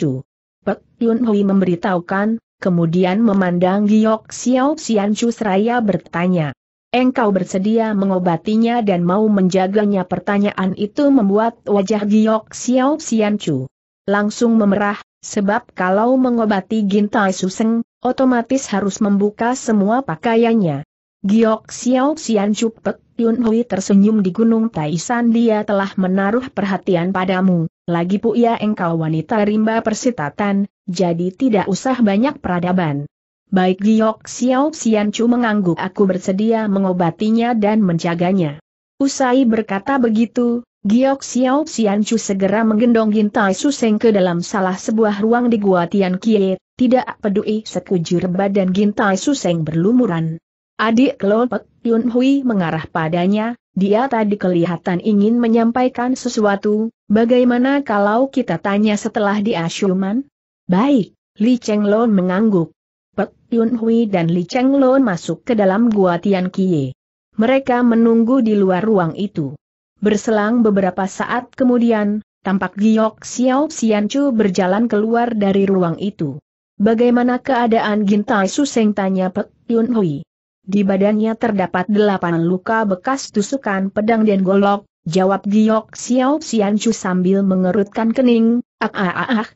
Pek Yun Hui memberitahukan, kemudian memandang Giok Xiao Chu seraya bertanya. Engkau bersedia mengobatinya dan mau menjaganya pertanyaan itu membuat wajah Giok Xiao Chu langsung memerah, sebab kalau mengobati Gintai Suseng, otomatis harus membuka semua pakaiannya. Giok Xiao Chu pek Yun Hui tersenyum di Gunung Taisan dia telah menaruh perhatian padamu, lagi ya engkau wanita rimba persitatan, jadi tidak usah banyak peradaban. Baik Giok Xiao Xian Chu mengangguk aku bersedia mengobatinya dan menjaganya. Usai berkata begitu, Giok Xiao Xian Chu segera menggendong Gintai Suseng ke dalam salah sebuah ruang di Gua Tian Kie, tidak peduli sekujur badan Gintai Suseng berlumuran. Adik kelompok Yun Hui mengarah padanya, dia tadi kelihatan ingin menyampaikan sesuatu, bagaimana kalau kita tanya setelah di Syuman? Baik, Li Cheng Lon mengangguk. Pek Yun Hui dan Li Cheng Lon masuk ke dalam gua Tian Kie. Mereka menunggu di luar ruang itu. Berselang beberapa saat kemudian, tampak Giok Xiao Xianchu berjalan keluar dari ruang itu. Bagaimana keadaan Gintai Suseng tanya Pek Yun Hui. Di badannya terdapat delapan luka bekas tusukan pedang dan golok, jawab Giok Xiao Xianchu sambil mengerutkan kening, ah ah ah ah.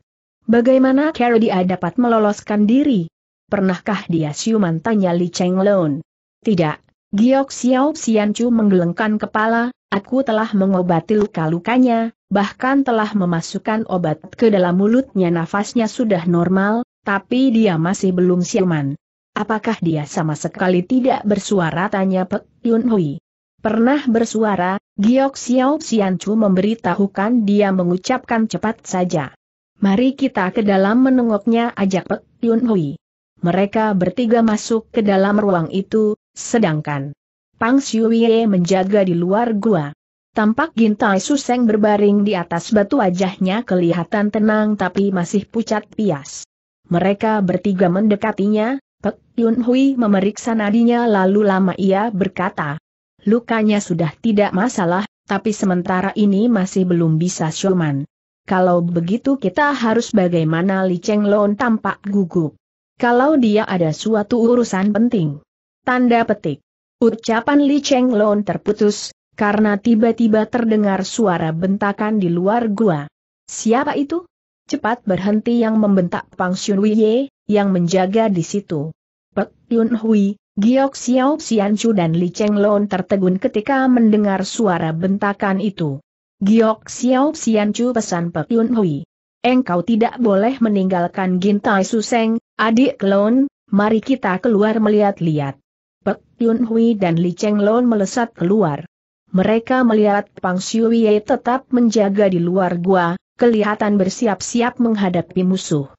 Bagaimana dia dapat meloloskan diri? Pernahkah dia siuman tanya Li Cheng Lun? Tidak, Giok Xiao Xianchu menggelengkan kepala, aku telah mengobati luka-lukanya, bahkan telah memasukkan obat ke dalam mulutnya nafasnya sudah normal, tapi dia masih belum siuman. Apakah dia sama sekali tidak bersuara tanya Pek Yun Hui? Pernah bersuara, Giok Xiao Chu memberitahukan dia mengucapkan cepat saja. Mari kita ke dalam menengoknya ajak Pek Yun Hui. Mereka bertiga masuk ke dalam ruang itu, sedangkan Pang Xiuye menjaga di luar gua. Tampak Gintai Suseng berbaring di atas batu wajahnya kelihatan tenang tapi masih pucat pias. Mereka bertiga mendekatinya, Pek Yun Hui memeriksa nadinya lalu lama ia berkata. Lukanya sudah tidak masalah, tapi sementara ini masih belum bisa Shoman. Kalau begitu kita harus bagaimana Li Cheng Lon tampak gugup. Kalau dia ada suatu urusan penting. Tanda petik. Ucapan Li Cheng Lon terputus, karena tiba-tiba terdengar suara bentakan di luar gua. Siapa itu? Cepat berhenti yang membentak Pang Xun ye yang menjaga di situ. Pek Yun Hui, Giok Xiao Chu dan Li Cheng Lon tertegun ketika mendengar suara bentakan itu. Giok Xiao Chu pesan Pek Yun Hui. Engkau tidak boleh meninggalkan Gintai Suseng, adik klon, mari kita keluar melihat-lihat. Pek Yun Hui dan Li Cheng Lon melesat keluar. Mereka melihat Pang Wei tetap menjaga di luar gua, kelihatan bersiap-siap menghadapi musuh.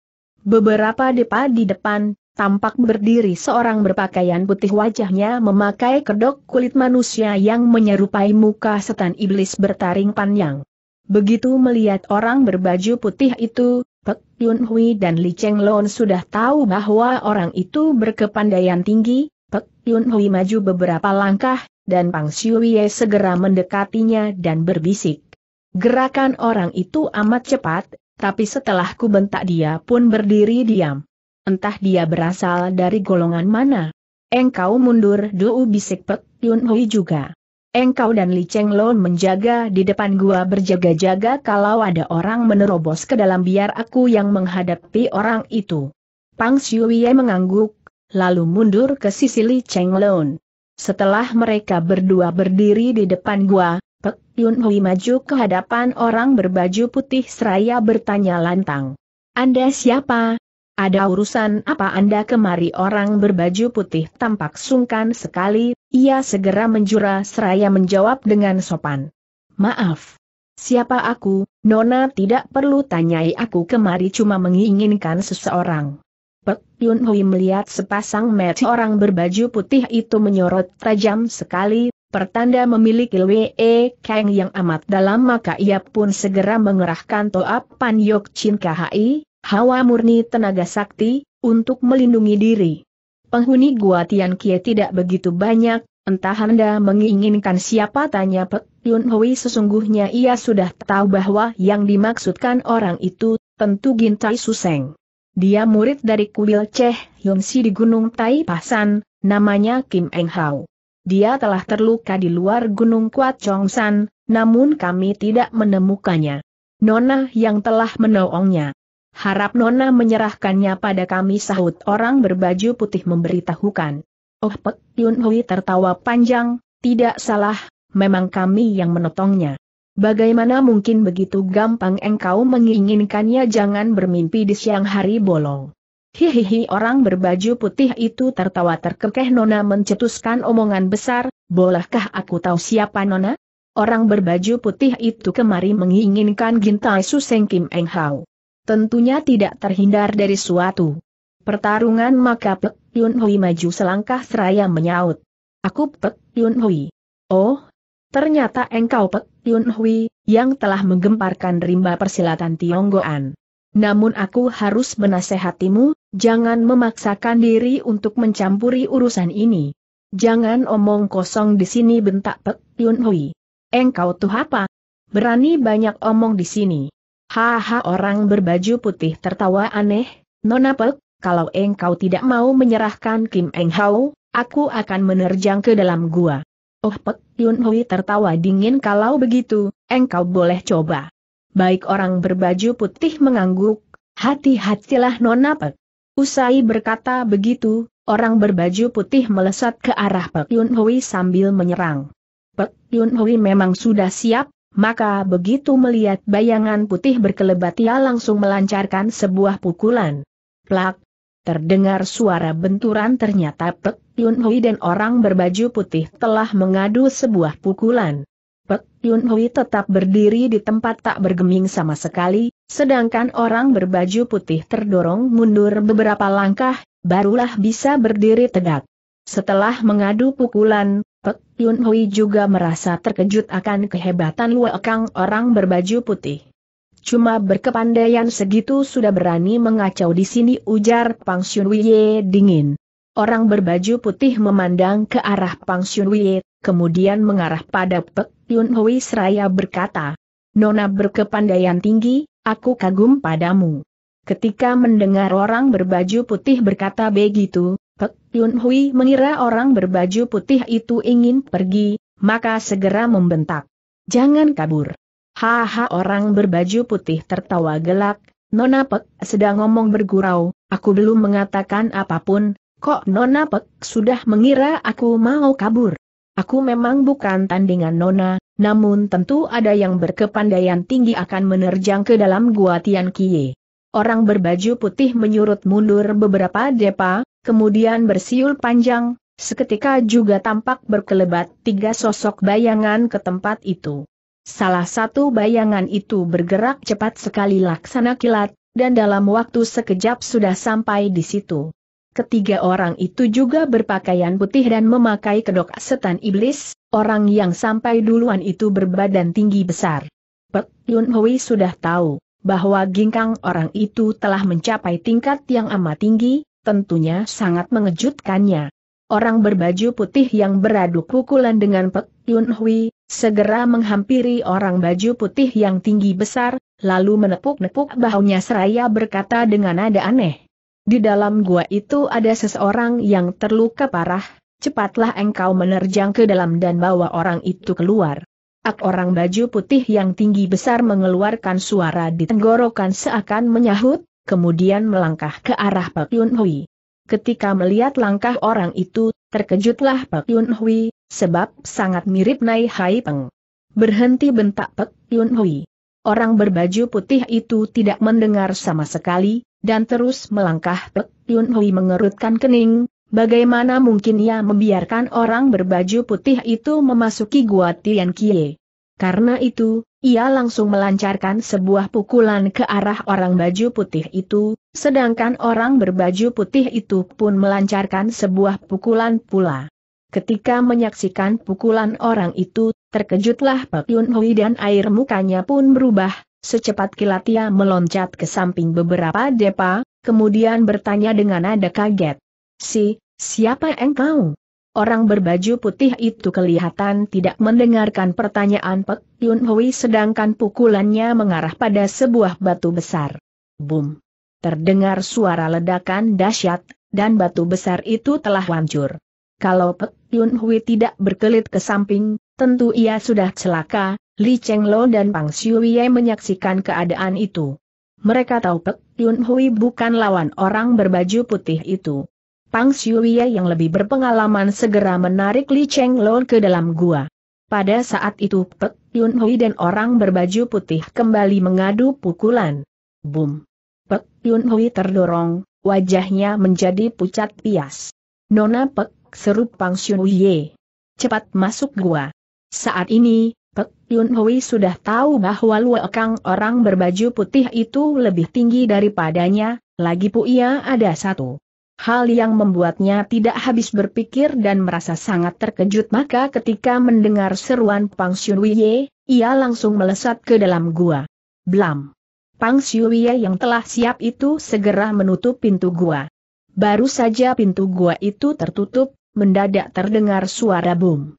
Beberapa depa di depan, tampak berdiri seorang berpakaian putih wajahnya memakai kedok kulit manusia yang menyerupai muka setan iblis bertaring panjang. Begitu melihat orang berbaju putih itu, Pek Yun Hui dan Li Cheng Lon sudah tahu bahwa orang itu berkepandaian tinggi, Pek Yun Hui maju beberapa langkah, dan Pang Siuye segera mendekatinya dan berbisik. Gerakan orang itu amat cepat, tapi setelah ku bentak dia pun berdiri diam. Entah dia berasal dari golongan mana. Engkau mundur dulu bisik Pek Yun Hui juga. Engkau dan Li Cheng Lon menjaga di depan gua berjaga-jaga kalau ada orang menerobos ke dalam biar aku yang menghadapi orang itu. Pang Xiuye mengangguk, lalu mundur ke sisi Li Cheng Lon. Setelah mereka berdua berdiri di depan gua, Pek Yun Hui maju ke hadapan orang berbaju putih seraya bertanya lantang. Anda siapa? Ada urusan apa Anda kemari orang berbaju putih tampak sungkan sekali, ia segera menjura seraya menjawab dengan sopan. Maaf. Siapa aku, Nona tidak perlu tanyai aku kemari cuma menginginkan seseorang. Pek Yun Hui melihat sepasang mata orang berbaju putih itu menyorot tajam sekali, pertanda memiliki Wee Kang yang amat dalam maka ia pun segera mengerahkan Toa Pan Yok Chin KHI, hawa murni tenaga sakti, untuk melindungi diri. Penghuni Gua Tian Kie tidak begitu banyak, entah Anda menginginkan siapa tanya Pek Yun Hui sesungguhnya ia sudah tahu bahwa yang dimaksudkan orang itu, tentu Gintai Suseng. Dia murid dari kuil Cheh Yunsi di Gunung Tai Pasan, namanya Kim Eng Hao dia telah terluka di luar Gunung Kuat Chongsan, namun kami tidak menemukannya. Nona yang telah menolongnya. Harap Nona menyerahkannya pada kami sahut orang berbaju putih memberitahukan. Oh Pek Yun Hui tertawa panjang, tidak salah, memang kami yang menotongnya. Bagaimana mungkin begitu gampang engkau menginginkannya jangan bermimpi di siang hari bolong. Hihihi orang berbaju putih itu tertawa terkekeh Nona mencetuskan omongan besar, bolehkah aku tahu siapa Nona? Orang berbaju putih itu kemari menginginkan Gintai Suseng Kim Eng Hao. Tentunya tidak terhindar dari suatu pertarungan maka Pek Yun Hui maju selangkah seraya menyaut. Aku Pek Yun Hui. Oh, ternyata engkau Pek Yun Hui, yang telah menggemparkan rimba persilatan Tionggoan. Namun aku harus menasehatimu, Jangan memaksakan diri untuk mencampuri urusan ini. Jangan omong kosong di sini bentak Pek Yun Hui. Engkau tuh apa? Berani banyak omong di sini. Haha orang berbaju putih tertawa aneh, Nona Pek, kalau engkau tidak mau menyerahkan Kim Eng Hao, aku akan menerjang ke dalam gua. Oh Pek Yun Hui tertawa dingin kalau begitu, engkau boleh coba. Baik orang berbaju putih mengangguk, hati-hatilah Nona Pek. Usai berkata begitu, orang berbaju putih melesat ke arah Pek Yun Hui sambil menyerang. Pek Yun Hui memang sudah siap, maka begitu melihat bayangan putih berkelebat ia langsung melancarkan sebuah pukulan. Plak! Terdengar suara benturan ternyata Pek Yun Hui dan orang berbaju putih telah mengadu sebuah pukulan. Pek Yun Hui tetap berdiri di tempat tak bergeming sama sekali, sedangkan orang berbaju putih terdorong mundur beberapa langkah, barulah bisa berdiri tegak. Setelah mengadu pukulan, Pek Yun Hui juga merasa terkejut akan kehebatan Lue orang berbaju putih. Cuma berkepandaian segitu sudah berani mengacau di sini ujar Pang Xun Wei dingin. Orang berbaju putih memandang ke arah Pang Xun Wei, kemudian mengarah pada Pek Yun Hui seraya berkata, Nona berkepandaian tinggi, aku kagum padamu. Ketika mendengar orang berbaju putih berkata begitu, Pek Yun Hui mengira orang berbaju putih itu ingin pergi, maka segera membentak. Jangan kabur. Haha orang berbaju putih tertawa gelak, Nona Pek sedang ngomong bergurau, aku belum mengatakan apapun, kok Nona Pek sudah mengira aku mau kabur. Aku memang bukan tandingan Nona, namun tentu ada yang berkepandaian tinggi akan menerjang ke dalam gua Tian Kie. Orang berbaju putih menyurut mundur beberapa depa, kemudian bersiul panjang, seketika juga tampak berkelebat tiga sosok bayangan ke tempat itu. Salah satu bayangan itu bergerak cepat sekali laksana kilat, dan dalam waktu sekejap sudah sampai di situ. Ketiga orang itu juga berpakaian putih dan memakai kedok setan iblis, orang yang sampai duluan itu berbadan tinggi besar. Pek Yun Hui sudah tahu bahwa gingkang orang itu telah mencapai tingkat yang amat tinggi, tentunya sangat mengejutkannya. Orang berbaju putih yang beradu pukulan dengan Pek Yun Hui, segera menghampiri orang baju putih yang tinggi besar, lalu menepuk-nepuk bahunya seraya berkata dengan nada aneh. Di dalam gua itu ada seseorang yang terluka parah, cepatlah engkau menerjang ke dalam dan bawa orang itu keluar. Ak orang baju putih yang tinggi besar mengeluarkan suara di tenggorokan seakan menyahut, kemudian melangkah ke arah Pak Yun Hui. Ketika melihat langkah orang itu, terkejutlah Pak Yun Hui, sebab sangat mirip Nai Hai Peng. Berhenti bentak Pak Yun Hui. Orang berbaju putih itu tidak mendengar sama sekali, dan terus melangkah Pek Yun Hui mengerutkan kening, bagaimana mungkin ia membiarkan orang berbaju putih itu memasuki gua Tian Kie. Karena itu, ia langsung melancarkan sebuah pukulan ke arah orang baju putih itu, sedangkan orang berbaju putih itu pun melancarkan sebuah pukulan pula. Ketika menyaksikan pukulan orang itu, terkejutlah Pak Yun Hui dan air mukanya pun berubah, Secepat kilat ia meloncat ke samping beberapa depa, kemudian bertanya dengan nada kaget. Si, siapa engkau? Orang berbaju putih itu kelihatan tidak mendengarkan pertanyaan Pek Yun Hui sedangkan pukulannya mengarah pada sebuah batu besar. Boom, Terdengar suara ledakan dahsyat, dan batu besar itu telah hancur. Kalau Pek Yun Hui tidak berkelit ke samping, tentu ia sudah celaka, Li Cheng Lo dan Pang Xiuye menyaksikan keadaan itu. Mereka tahu Pek Yun Hui bukan lawan orang berbaju putih itu. Pang Xiuye yang lebih berpengalaman segera menarik Li Cheng Lo ke dalam gua. Pada saat itu Pek Yun Hui dan orang berbaju putih kembali mengadu pukulan. Boom! Pek Yun Hui terdorong, wajahnya menjadi pucat pias. Nona Pek, seru Pang Xiuye. Cepat masuk gua. Saat ini, Pek Yun Hui sudah tahu bahwa Luo Kang orang berbaju putih itu lebih tinggi daripadanya, lagi pu ia ada satu. Hal yang membuatnya tidak habis berpikir dan merasa sangat terkejut maka ketika mendengar seruan Pang Xiuye, ia langsung melesat ke dalam gua. Blam! Pang Xiuye yang telah siap itu segera menutup pintu gua. Baru saja pintu gua itu tertutup, mendadak terdengar suara bom.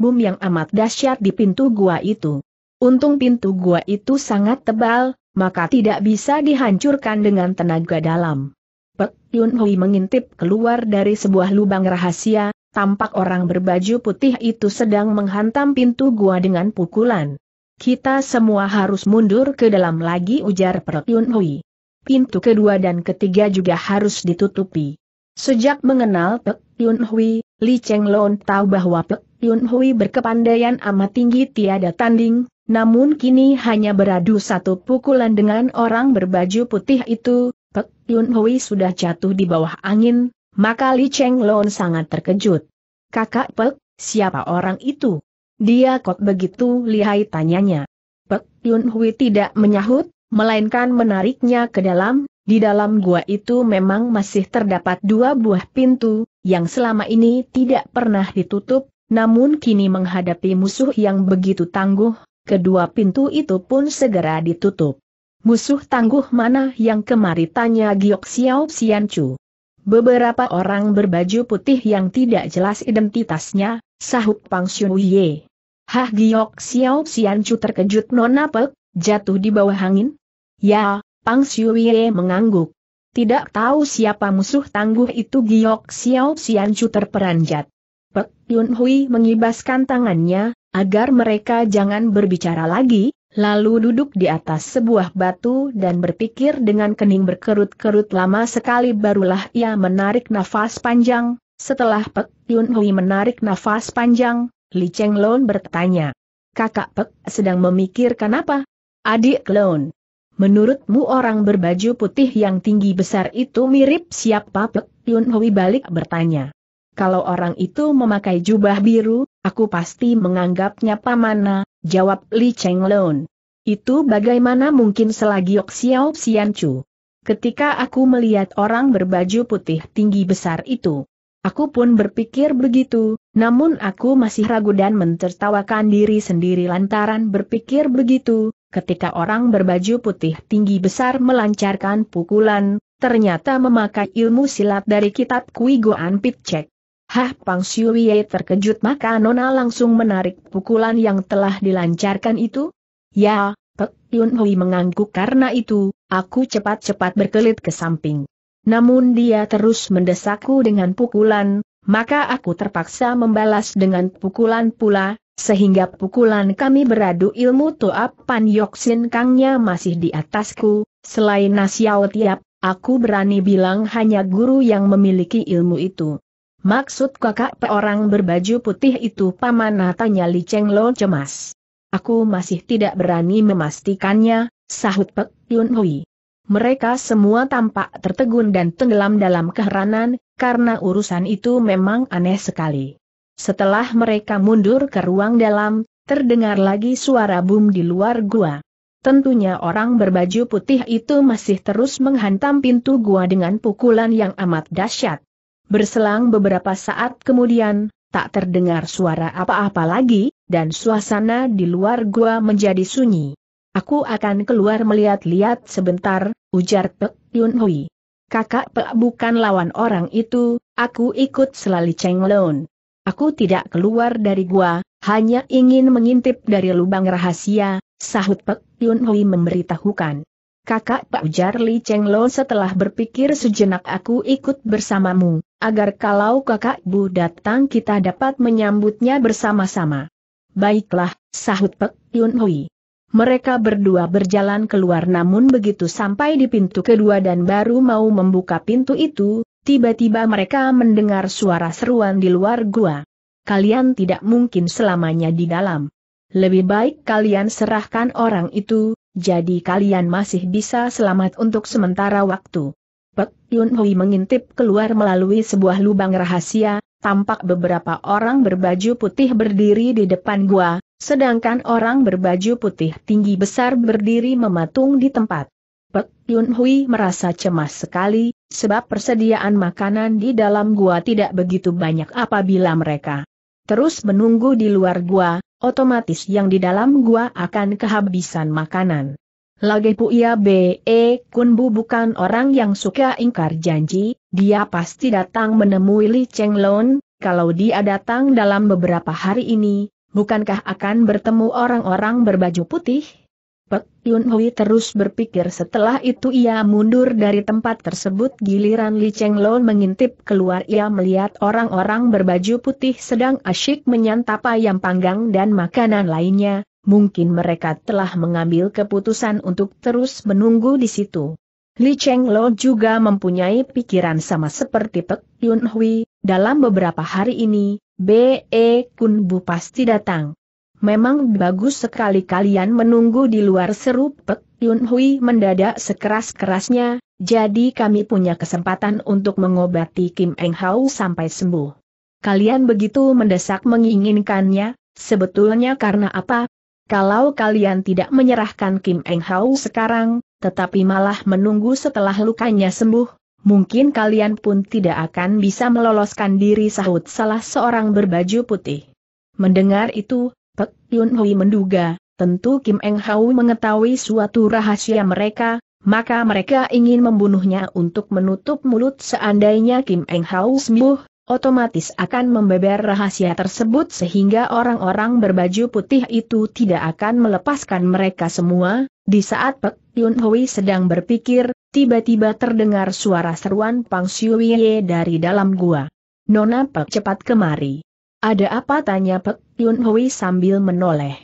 Bum yang amat dahsyat di pintu gua itu. Untung pintu gua itu sangat tebal, maka tidak bisa dihancurkan dengan tenaga dalam. Pek Yun Hui mengintip keluar dari sebuah lubang rahasia, tampak orang berbaju putih itu sedang menghantam pintu gua dengan pukulan. Kita semua harus mundur ke dalam lagi ujar Pek Yun Hui. Pintu kedua dan ketiga juga harus ditutupi. Sejak mengenal Pek Yun Hui, Li Cheng Lon tahu bahwa Pek Yun Hui berkepandaian amat tinggi tiada tanding, namun kini hanya beradu satu pukulan dengan orang berbaju putih itu, Pek Yun Hui sudah jatuh di bawah angin, maka Li Cheng Lon sangat terkejut. Kakak Pek, siapa orang itu? Dia kok begitu lihai tanyanya. Pek Yun Hui tidak menyahut, melainkan menariknya ke dalam, di dalam gua itu memang masih terdapat dua buah pintu, yang selama ini tidak pernah ditutup, namun kini menghadapi musuh yang begitu tangguh, kedua pintu itu pun segera ditutup. Musuh tangguh mana yang kemari tanya Giok Xiao Chu. Beberapa orang berbaju putih yang tidak jelas identitasnya, sahut Pang Xiu Ye. Hah Giok Xiao Chu terkejut nona jatuh di bawah angin? Ya, Pang Xiu Ye mengangguk. Tidak tahu siapa musuh tangguh itu Giok Xiao Chu terperanjat. Pek Yun Hui mengibaskan tangannya, agar mereka jangan berbicara lagi, lalu duduk di atas sebuah batu dan berpikir dengan kening berkerut-kerut lama sekali barulah ia menarik nafas panjang. Setelah Pek Yun Hui menarik nafas panjang, Li Cheng Lon bertanya. Kakak Pek sedang memikirkan apa? Adik Lon. Menurutmu orang berbaju putih yang tinggi besar itu mirip siapa Pek Yun Hui balik bertanya. Kalau orang itu memakai jubah biru, aku pasti menganggapnya pamana, jawab Li Cheng Chenglun. Itu bagaimana mungkin selagi Xiao Chu? Ketika aku melihat orang berbaju putih tinggi besar itu, aku pun berpikir begitu, namun aku masih ragu dan mentertawakan diri sendiri lantaran berpikir begitu, ketika orang berbaju putih tinggi besar melancarkan pukulan, ternyata memakai ilmu silat dari kitab Kui Goan Pitcek. Hah Pang Siuye terkejut maka Nona langsung menarik pukulan yang telah dilancarkan itu? Ya, Pek Yun Hui mengangguk karena itu, aku cepat-cepat berkelit ke samping. Namun dia terus mendesakku dengan pukulan, maka aku terpaksa membalas dengan pukulan pula, sehingga pukulan kami beradu ilmu Toap Pan Yoksin Kangnya masih di atasku, selain Nasiao Tiap, aku berani bilang hanya guru yang memiliki ilmu itu. Maksud kakak pe orang berbaju putih itu paman tanya Li Cheng Lo cemas. Aku masih tidak berani memastikannya, sahut Pek Yun Hui. Mereka semua tampak tertegun dan tenggelam dalam keheranan, karena urusan itu memang aneh sekali. Setelah mereka mundur ke ruang dalam, terdengar lagi suara bum di luar gua. Tentunya orang berbaju putih itu masih terus menghantam pintu gua dengan pukulan yang amat dahsyat. Berselang beberapa saat kemudian, tak terdengar suara apa-apa lagi, dan suasana di luar gua menjadi sunyi. Aku akan keluar melihat-lihat sebentar, ujar Pek Yun Hui. Kakak Pek bukan lawan orang itu, aku ikut selali Cheng Lon. Aku tidak keluar dari gua, hanya ingin mengintip dari lubang rahasia, sahut Pek Yun Hui memberitahukan kakak Pak ujar Li Cheng Lo setelah berpikir sejenak aku ikut bersamamu, agar kalau kakak Bu datang kita dapat menyambutnya bersama-sama. Baiklah, sahut Pek Yun Hui. Mereka berdua berjalan keluar namun begitu sampai di pintu kedua dan baru mau membuka pintu itu, tiba-tiba mereka mendengar suara seruan di luar gua. Kalian tidak mungkin selamanya di dalam. Lebih baik kalian serahkan orang itu, jadi kalian masih bisa selamat untuk sementara waktu. Pek Yun Hui mengintip keluar melalui sebuah lubang rahasia, tampak beberapa orang berbaju putih berdiri di depan gua, sedangkan orang berbaju putih tinggi besar berdiri mematung di tempat. Pek Yun Hui merasa cemas sekali, sebab persediaan makanan di dalam gua tidak begitu banyak apabila mereka terus menunggu di luar gua, otomatis yang di dalam gua akan kehabisan makanan. Lagi Puia B.E. E, Kunbu bukan orang yang suka ingkar janji, dia pasti datang menemui Li Cheng Lon, kalau dia datang dalam beberapa hari ini, bukankah akan bertemu orang-orang berbaju putih? Pek Yun Hui terus berpikir setelah itu ia mundur dari tempat tersebut giliran Li Cheng Lo mengintip keluar ia melihat orang-orang berbaju putih sedang asyik menyantap ayam panggang dan makanan lainnya, mungkin mereka telah mengambil keputusan untuk terus menunggu di situ. Li Cheng Lo juga mempunyai pikiran sama seperti Pek Yun Hui, dalam beberapa hari ini, B.E. Kun Bu pasti datang. Memang bagus sekali kalian menunggu di luar seru Pek Yun Hui mendadak sekeras-kerasnya, jadi kami punya kesempatan untuk mengobati Kim Eng Hau sampai sembuh. Kalian begitu mendesak menginginkannya, sebetulnya karena apa? Kalau kalian tidak menyerahkan Kim Eng Hau sekarang, tetapi malah menunggu setelah lukanya sembuh, mungkin kalian pun tidak akan bisa meloloskan diri sahut salah seorang berbaju putih. Mendengar itu, Pek Yun Hui menduga, tentu Kim Eng Hau mengetahui suatu rahasia mereka, maka mereka ingin membunuhnya untuk menutup mulut seandainya Kim Eng Hau sembuh, otomatis akan membeber rahasia tersebut sehingga orang-orang berbaju putih itu tidak akan melepaskan mereka semua. Di saat Pek Yun Hui sedang berpikir, tiba-tiba terdengar suara seruan Pang Siuye dari dalam gua. Nona Pek cepat kemari. Ada apa tanya Pek Yun Hui sambil menoleh.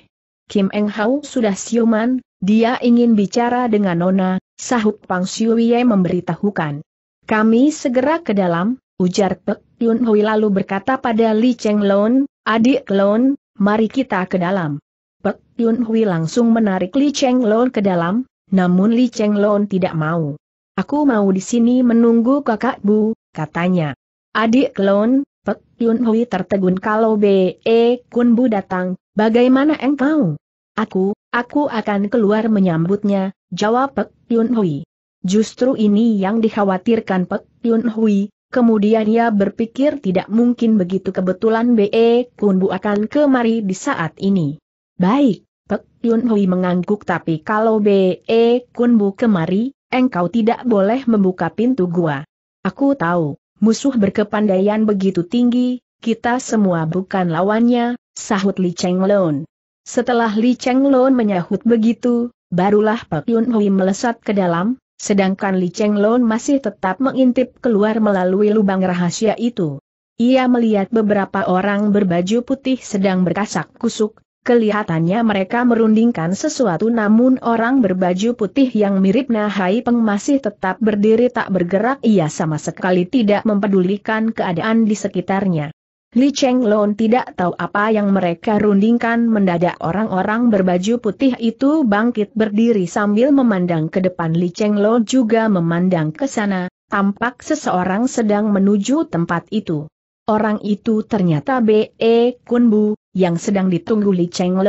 Kim Eng Hau sudah siuman, dia ingin bicara dengan Nona, sahut Pang Siuye memberitahukan. Kami segera ke dalam, ujar Pek Yun Hui lalu berkata pada Li Cheng Lon, adik Lon, mari kita ke dalam. Pek Yun Hui langsung menarik Li Cheng Lon ke dalam, namun Li Cheng Lon tidak mau. Aku mau di sini menunggu kakak bu, katanya. Adik Lon, Yun Hui tertegun kalau B.E. Kun Bu datang, bagaimana engkau? Aku, aku akan keluar menyambutnya, jawab Pek Yun Hui. Justru ini yang dikhawatirkan Pek Yun Hui, kemudian ia berpikir tidak mungkin begitu kebetulan B.E. Kun Bu akan kemari di saat ini. Baik, Pek Yun Hui mengangguk tapi kalau B.E. Kun Bu kemari, engkau tidak boleh membuka pintu gua. Aku tahu. Musuh berkepandaian begitu tinggi, kita semua bukan lawannya, sahut Li Cheng Lun. Setelah Li Cheng Lun menyahut begitu, barulah Pak Yun Hui melesat ke dalam, sedangkan Li Cheng Lun masih tetap mengintip keluar melalui lubang rahasia itu. Ia melihat beberapa orang berbaju putih sedang berkasak kusuk, Kelihatannya mereka merundingkan sesuatu namun orang berbaju putih yang mirip Nahai Peng masih tetap berdiri tak bergerak ia sama sekali tidak mempedulikan keadaan di sekitarnya. Li Cheng Lon tidak tahu apa yang mereka rundingkan mendadak orang-orang berbaju putih itu bangkit berdiri sambil memandang ke depan Li Cheng Lon juga memandang ke sana, tampak seseorang sedang menuju tempat itu. Orang itu ternyata B.E. Kunbu, yang sedang ditunggu Li Cheng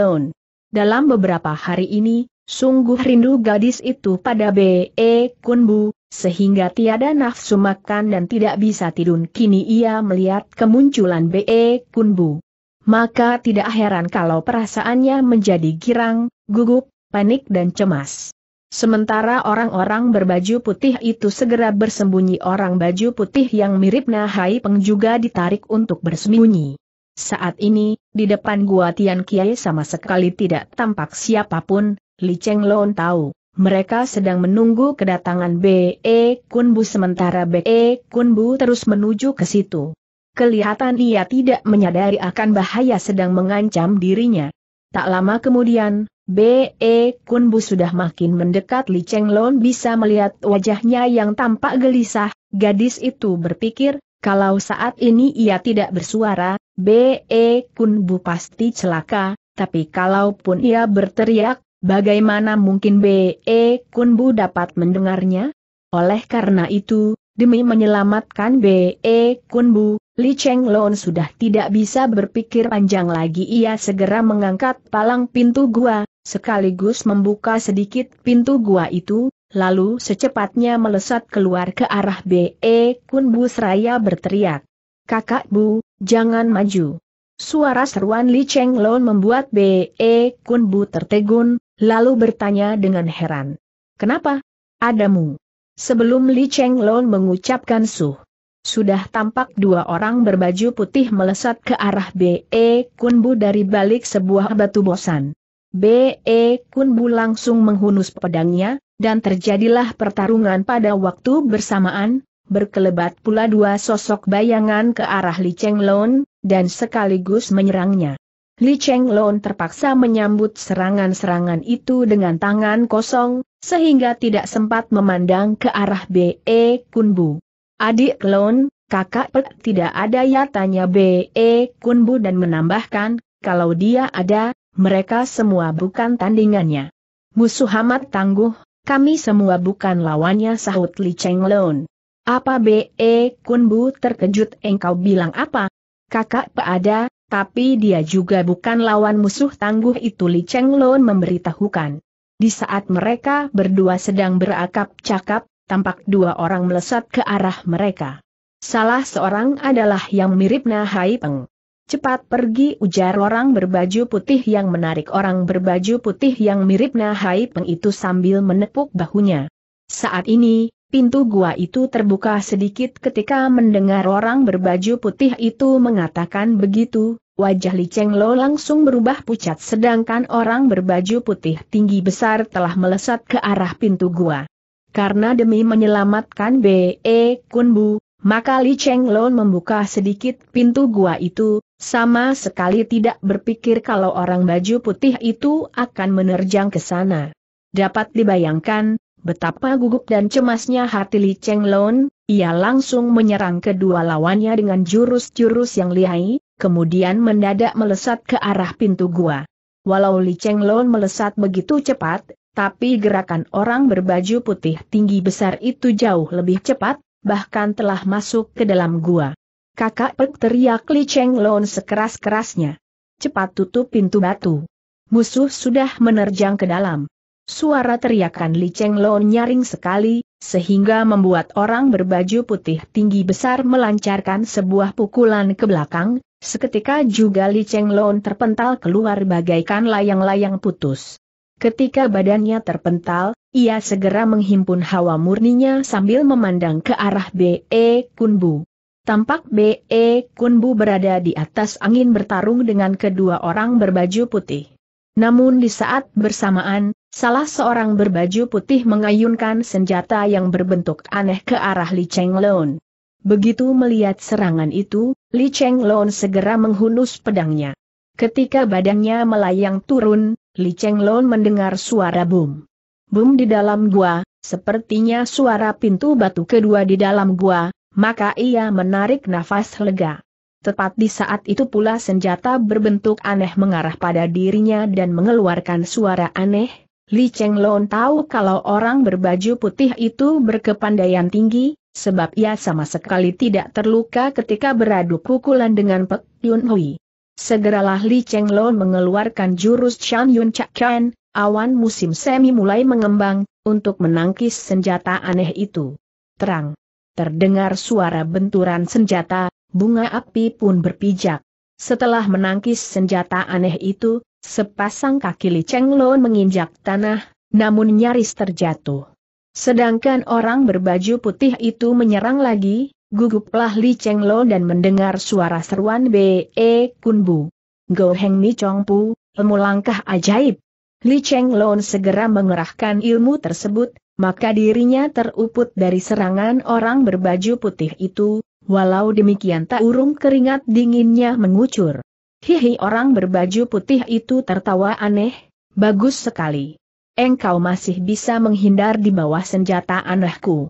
Dalam beberapa hari ini, sungguh rindu gadis itu pada B.E. Kunbu, sehingga tiada nafsu makan dan tidak bisa tidur kini ia melihat kemunculan B.E. Kunbu. Maka tidak heran kalau perasaannya menjadi girang, gugup, panik dan cemas. Sementara orang-orang berbaju putih itu segera bersembunyi orang baju putih yang mirip Nahai Peng juga ditarik untuk bersembunyi. Saat ini, di depan gua Tian Kiai sama sekali tidak tampak siapapun, Li Cheng Lon tahu. Mereka sedang menunggu kedatangan B.E. Kunbu sementara B.E. Kunbu terus menuju ke situ. Kelihatan ia tidak menyadari akan bahaya sedang mengancam dirinya. Tak lama kemudian, B.E. Kunbu sudah makin mendekat Li Cheng Lon bisa melihat wajahnya yang tampak gelisah, gadis itu berpikir, kalau saat ini ia tidak bersuara, B.E. Kunbu pasti celaka, tapi kalaupun ia berteriak, bagaimana mungkin B.E. Kunbu dapat mendengarnya? Oleh karena itu, demi menyelamatkan B.E. Kunbu, Li Cheng Lon sudah tidak bisa berpikir panjang lagi ia segera mengangkat palang pintu gua, sekaligus membuka sedikit pintu gua itu, lalu secepatnya melesat keluar ke arah B.E. Kun Bu Seraya berteriak. Kakak Bu, jangan maju. Suara seruan Li Cheng Lon membuat B.E. Kun Bu tertegun, lalu bertanya dengan heran. Kenapa? Adamu. Sebelum Li Cheng Lon mengucapkan suh, sudah tampak dua orang berbaju putih melesat ke arah B.E. Bu dari balik sebuah batu bosan. B.E. Kunbu langsung menghunus pedangnya, dan terjadilah pertarungan pada waktu bersamaan, berkelebat pula dua sosok bayangan ke arah Li Cheng Lon, dan sekaligus menyerangnya. Li Cheng Lon terpaksa menyambut serangan-serangan itu dengan tangan kosong, sehingga tidak sempat memandang ke arah B.E. Kunbu. Adik Lon, kakak Pek tidak ada ya tanya B.E. Kunbu dan menambahkan, kalau dia ada, mereka semua bukan tandingannya. Musuh amat tangguh, kami semua bukan lawannya sahut Li Cheng Lun. Apa B.E. Eh, Kun Bu terkejut engkau bilang apa? Kakak ada, tapi dia juga bukan lawan musuh tangguh itu Li Cheng Lun memberitahukan. Di saat mereka berdua sedang berakap cakap, tampak dua orang melesat ke arah mereka. Salah seorang adalah yang mirip Nahai Peng. Cepat pergi ujar orang berbaju putih yang menarik orang berbaju putih yang mirip Nahai Peng itu sambil menepuk bahunya. Saat ini, pintu gua itu terbuka sedikit ketika mendengar orang berbaju putih itu mengatakan begitu, wajah Li Cheng Lo langsung berubah pucat sedangkan orang berbaju putih tinggi besar telah melesat ke arah pintu gua. Karena demi menyelamatkan B.E. Kunbu, maka Li Cheng Lo membuka sedikit pintu gua itu, sama sekali tidak berpikir kalau orang baju putih itu akan menerjang ke sana. Dapat dibayangkan, betapa gugup dan cemasnya hati Li Cheng Lon, ia langsung menyerang kedua lawannya dengan jurus-jurus yang lihai, kemudian mendadak melesat ke arah pintu gua. Walau Li Cheng Lon melesat begitu cepat, tapi gerakan orang berbaju putih tinggi besar itu jauh lebih cepat, bahkan telah masuk ke dalam gua. Kakak Pek teriak Li Cheng Lon sekeras-kerasnya. Cepat tutup pintu batu. Musuh sudah menerjang ke dalam. Suara teriakan Li Cheng Lon nyaring sekali, sehingga membuat orang berbaju putih tinggi besar melancarkan sebuah pukulan ke belakang, seketika juga Li Cheng Lon terpental keluar bagaikan layang-layang putus. Ketika badannya terpental, ia segera menghimpun hawa murninya sambil memandang ke arah B.E. Kunbu. Tampak B.E. Kunbu berada di atas angin bertarung dengan kedua orang berbaju putih. Namun di saat bersamaan, salah seorang berbaju putih mengayunkan senjata yang berbentuk aneh ke arah Li Cheng Lon. Begitu melihat serangan itu, Li Cheng Lon segera menghunus pedangnya. Ketika badannya melayang turun, Li Cheng Lon mendengar suara boom. Boom di dalam gua, sepertinya suara pintu batu kedua di dalam gua, maka ia menarik nafas lega. Tepat di saat itu pula senjata berbentuk aneh mengarah pada dirinya dan mengeluarkan suara aneh. Li Cheng Lon tahu kalau orang berbaju putih itu berkepandaian tinggi, sebab ia sama sekali tidak terluka ketika beradu pukulan dengan Pek Yun Hui. Segeralah Li Cheng Lon mengeluarkan jurus Chan Yun Chak Chan, awan musim semi mulai mengembang, untuk menangkis senjata aneh itu. Terang. Terdengar suara benturan senjata, bunga api pun berpijak. Setelah menangkis senjata aneh itu, sepasang kaki Li Cheng menginjak tanah, namun nyaris terjatuh. Sedangkan orang berbaju putih itu menyerang lagi, guguplah Li Cheng dan mendengar suara seruan B.E. Kunbu. Goheng Heng Ni Chong Pu, ilmu langkah ajaib. Li Cheng Lon segera mengerahkan ilmu tersebut, maka dirinya teruput dari serangan orang berbaju putih itu, walau demikian tak urung keringat dinginnya mengucur. Hihi orang berbaju putih itu tertawa aneh, bagus sekali. Engkau masih bisa menghindar di bawah senjata anehku.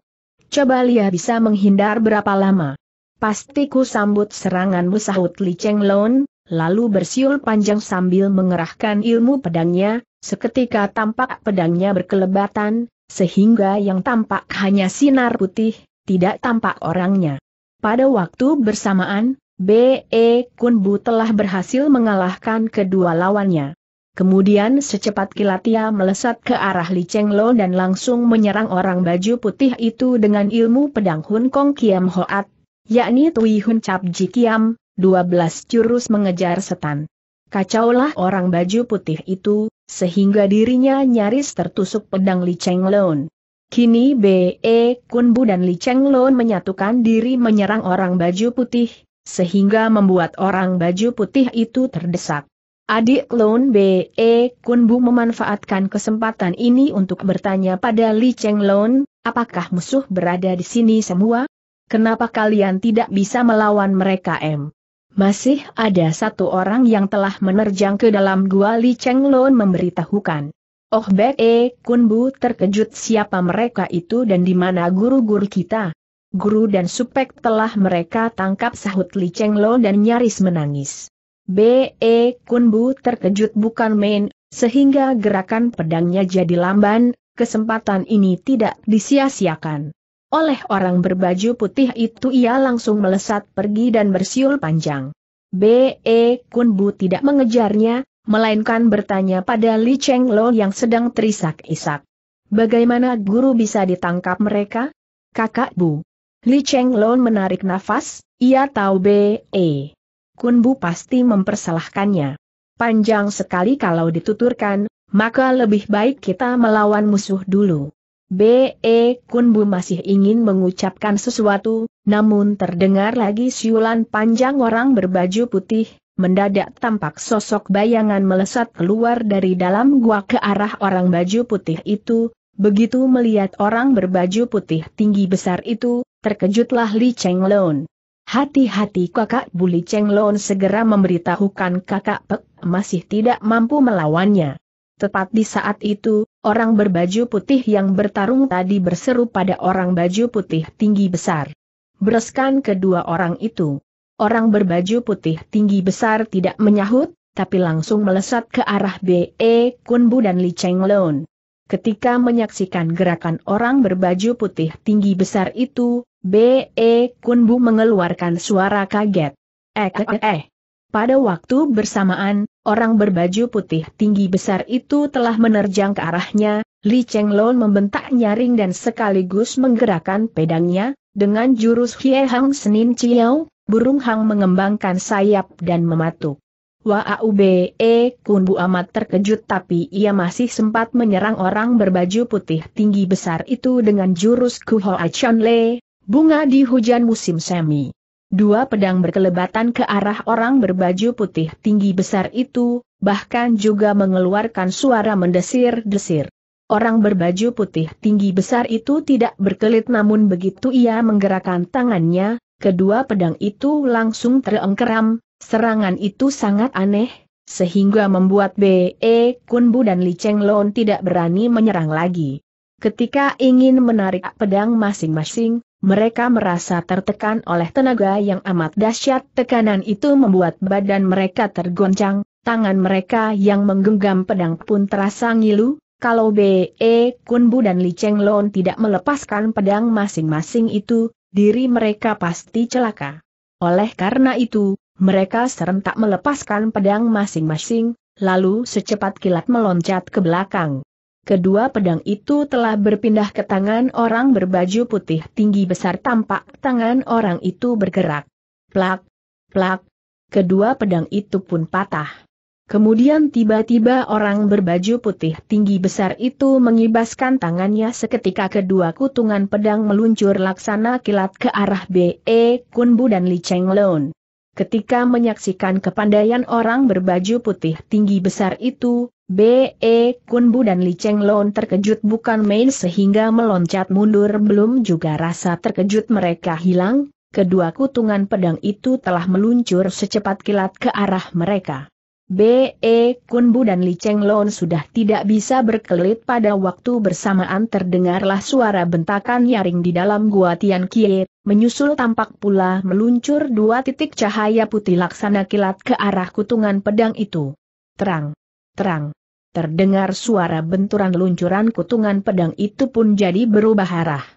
Coba lihat bisa menghindar berapa lama. Pastiku sambut seranganmu sahut Li Cheng Lon, lalu bersiul panjang sambil mengerahkan ilmu pedangnya, seketika tampak pedangnya berkelebatan, sehingga yang tampak hanya sinar putih, tidak tampak orangnya. Pada waktu bersamaan, B.E. Kunbu telah berhasil mengalahkan kedua lawannya. Kemudian secepat kilat ia melesat ke arah Li Cheng Lo dan langsung menyerang orang baju putih itu dengan ilmu pedang Hun Kong Kiam Hoat, yakni Tui Hun Cap Ji Kiam, 12 jurus mengejar setan. Kacaulah orang baju putih itu, sehingga dirinya nyaris tertusuk pedang Li Cheng Chenglon. Kini B.E. E, Kunbu dan Li Cheng Chenglon menyatukan diri menyerang orang baju putih, sehingga membuat orang baju putih itu terdesak. Adik Lon B.E. E, Kunbu memanfaatkan kesempatan ini untuk bertanya pada Li Cheng Chenglon, apakah musuh berada di sini semua? Kenapa kalian tidak bisa melawan mereka M? Masih ada satu orang yang telah menerjang ke dalam gua Li Cheng Lon memberitahukan. Oh Bek E Kunbu terkejut siapa mereka itu dan di mana guru-guru kita. Guru dan supek telah mereka tangkap sahut Li Cheng Lon dan nyaris menangis. B E Kunbu terkejut bukan main, sehingga gerakan pedangnya jadi lamban, kesempatan ini tidak disia-siakan. Oleh orang berbaju putih itu ia langsung melesat pergi dan bersiul panjang. B.E. Kunbu tidak mengejarnya, melainkan bertanya pada Li Cheng Lo yang sedang terisak-isak. Bagaimana guru bisa ditangkap mereka? Kakak Bu. Li Cheng Lo menarik nafas, ia tahu B.E. Kunbu pasti mempersalahkannya. Panjang sekali kalau dituturkan, maka lebih baik kita melawan musuh dulu. B.E. Kunbu masih ingin mengucapkan sesuatu, namun terdengar lagi siulan panjang orang berbaju putih, mendadak tampak sosok bayangan melesat keluar dari dalam gua ke arah orang baju putih itu, begitu melihat orang berbaju putih tinggi besar itu, terkejutlah Li Cheng Lon. Hati-hati kakak Buli Cheng Lon segera memberitahukan kakak Pek masih tidak mampu melawannya. Tepat di saat itu, orang berbaju putih yang bertarung tadi berseru pada orang baju putih tinggi besar. Bereskan kedua orang itu. Orang berbaju putih tinggi besar tidak menyahut, tapi langsung melesat ke arah B.E. Kunbu dan Li Cheng Lon. Ketika menyaksikan gerakan orang berbaju putih tinggi besar itu, B.E. Kunbu mengeluarkan suara kaget. Eh, eh, eh, eh. Pada waktu bersamaan, orang berbaju putih tinggi besar itu telah menerjang ke arahnya, Li Cheng Lon membentak nyaring dan sekaligus menggerakkan pedangnya, dengan jurus Hie Hang Senin Chiao, burung hang mengembangkan sayap dan mematuk. E, Kun Bu amat terkejut tapi ia masih sempat menyerang orang berbaju putih tinggi besar itu dengan jurus Kuho Achon Le, bunga di hujan musim semi. Dua pedang berkelebatan ke arah orang berbaju putih tinggi besar itu, bahkan juga mengeluarkan suara mendesir-desir. Orang berbaju putih tinggi besar itu tidak berkelit namun begitu ia menggerakkan tangannya, kedua pedang itu langsung terengkeram, serangan itu sangat aneh, sehingga membuat B.E. Kunbu dan Li Cheng Lon tidak berani menyerang lagi. Ketika ingin menarik pedang masing-masing, mereka merasa tertekan oleh tenaga yang amat dahsyat. Tekanan itu membuat badan mereka tergoncang, tangan mereka yang menggenggam pedang pun terasa ngilu. Kalau B.E. Kunbu dan Li Cheng Lon tidak melepaskan pedang masing-masing itu, diri mereka pasti celaka. Oleh karena itu, mereka serentak melepaskan pedang masing-masing, lalu secepat kilat meloncat ke belakang. Kedua pedang itu telah berpindah ke tangan orang berbaju putih tinggi besar tampak tangan orang itu bergerak. Plak, plak, kedua pedang itu pun patah. Kemudian tiba-tiba orang berbaju putih tinggi besar itu mengibaskan tangannya seketika kedua kutungan pedang meluncur laksana kilat ke arah B.E. Kunbu dan Li Cheng Lon. Ketika menyaksikan kepandaian orang berbaju putih tinggi besar itu, B.E. Kunbu dan Li Cheng Lon terkejut bukan main sehingga meloncat mundur belum juga rasa terkejut mereka hilang, kedua kutungan pedang itu telah meluncur secepat kilat ke arah mereka. B.E. Kunbu dan Li Cheng Lon sudah tidak bisa berkelit pada waktu bersamaan terdengarlah suara bentakan nyaring di dalam gua Tian Kie, menyusul tampak pula meluncur dua titik cahaya putih laksana kilat ke arah kutungan pedang itu. Terang, terang, terdengar suara benturan luncuran kutungan pedang itu pun jadi berubah arah.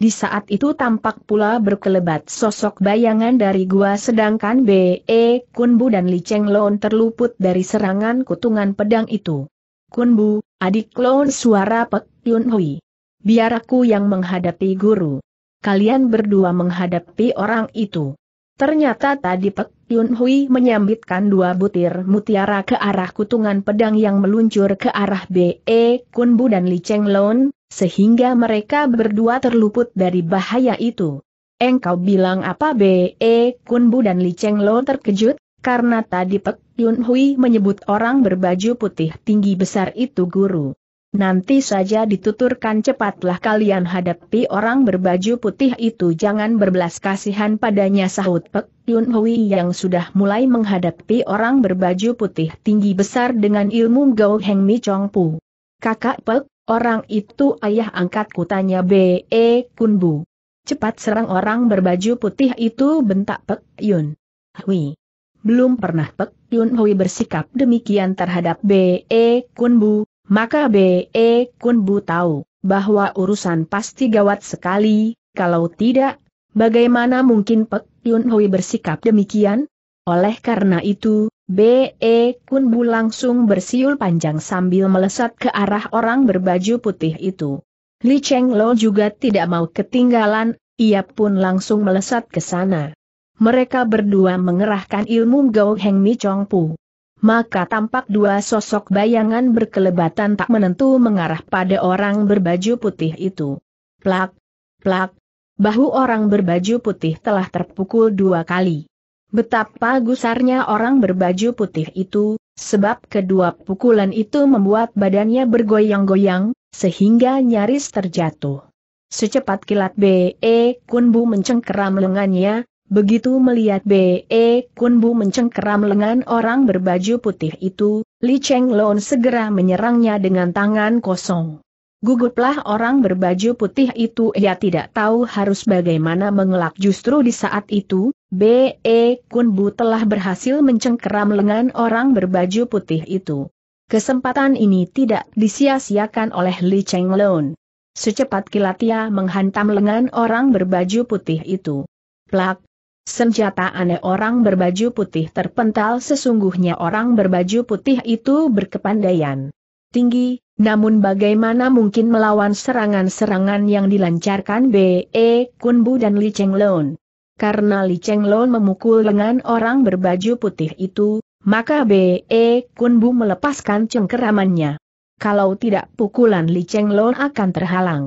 Di saat itu tampak pula berkelebat sosok bayangan dari gua sedangkan B.E. Kunbu dan Li Cheng Lon terluput dari serangan kutungan pedang itu. Kunbu, adik Lon suara Pek Yun Hui. Biar aku yang menghadapi guru. Kalian berdua menghadapi orang itu. Ternyata tadi Pek Yun Hui menyambitkan dua butir mutiara ke arah kutungan pedang yang meluncur ke arah B.E. Kunbu dan Li Cheng Lon, sehingga mereka berdua terluput dari bahaya itu. Engkau bilang apa B.E. Kunbu dan Li Cheng Lon terkejut, karena tadi Pek Yun Hui menyebut orang berbaju putih tinggi besar itu guru. Nanti saja dituturkan cepatlah kalian hadapi orang berbaju putih itu jangan berbelas kasihan padanya sahut Pek Yun Hui yang sudah mulai menghadapi orang berbaju putih tinggi besar dengan ilmu Gao Heng Mi Chong Pu. Kakak Pek, orang itu ayah angkatku tanya B.E. E Kun Bu. Cepat serang orang berbaju putih itu bentak Pek Yun Hui. Belum pernah Pek Yun Hui bersikap demikian terhadap B.E. E Kun Bu maka B.E. Kun Bu tahu bahwa urusan pasti gawat sekali, kalau tidak, bagaimana mungkin Pek Yun Hui bersikap demikian? Oleh karena itu, B.E. Kun Bu langsung bersiul panjang sambil melesat ke arah orang berbaju putih itu. Li Cheng Lo juga tidak mau ketinggalan, ia pun langsung melesat ke sana. Mereka berdua mengerahkan ilmu Gao Heng Mi Chong Pu maka tampak dua sosok bayangan berkelebatan tak menentu mengarah pada orang berbaju putih itu. Plak, plak, bahu orang berbaju putih telah terpukul dua kali. Betapa gusarnya orang berbaju putih itu, sebab kedua pukulan itu membuat badannya bergoyang-goyang, sehingga nyaris terjatuh. Secepat kilat B.E. Kunbu mencengkeram lengannya, Begitu melihat B.E. Kunbu mencengkeram lengan orang berbaju putih itu, Li Cheng Lon segera menyerangnya dengan tangan kosong. Guguplah orang berbaju putih itu ia tidak tahu harus bagaimana mengelak justru di saat itu, B.E. Kunbu telah berhasil mencengkeram lengan orang berbaju putih itu. Kesempatan ini tidak disia-siakan oleh Li Cheng Lon. Secepat kilat ia menghantam lengan orang berbaju putih itu. Plak, Senjata aneh orang berbaju putih terpental sesungguhnya orang berbaju putih itu berkepandaian tinggi, namun bagaimana mungkin melawan serangan-serangan yang dilancarkan B.E. Kunbu dan Li Chenglon? Karena Li Chenglon memukul lengan orang berbaju putih itu, maka B.E. Kunbu melepaskan cengkeramannya. Kalau tidak pukulan Li Chenglon akan terhalang.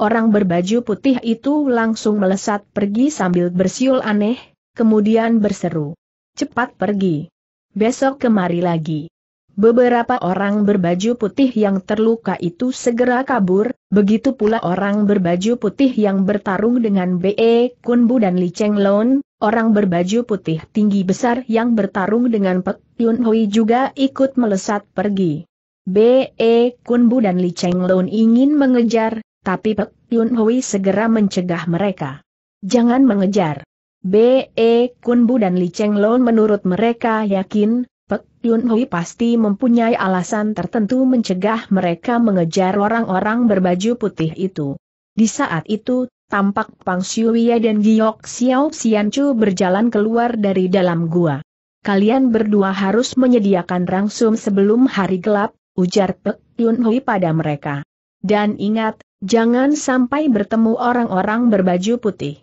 Orang berbaju putih itu langsung melesat pergi sambil bersiul aneh, kemudian berseru. Cepat pergi. Besok kemari lagi. Beberapa orang berbaju putih yang terluka itu segera kabur, begitu pula orang berbaju putih yang bertarung dengan B.E. Kunbu dan Li Cheng Lon, orang berbaju putih tinggi besar yang bertarung dengan Pek Yun Hui juga ikut melesat pergi. B.E. Kunbu dan Li Cheng Lon ingin mengejar, tapi Pek Yun Hui segera mencegah mereka. Jangan mengejar. B.E. E, Kunbu dan Li Cheng Lon menurut mereka yakin, Pek Yun Hui pasti mempunyai alasan tertentu mencegah mereka mengejar orang-orang berbaju putih itu. Di saat itu, tampak Pang Siuya dan Giok Xiao Xianchu berjalan keluar dari dalam gua. Kalian berdua harus menyediakan rangsum sebelum hari gelap, ujar Pek Yun Hui pada mereka. Dan ingat, Jangan sampai bertemu orang-orang berbaju putih.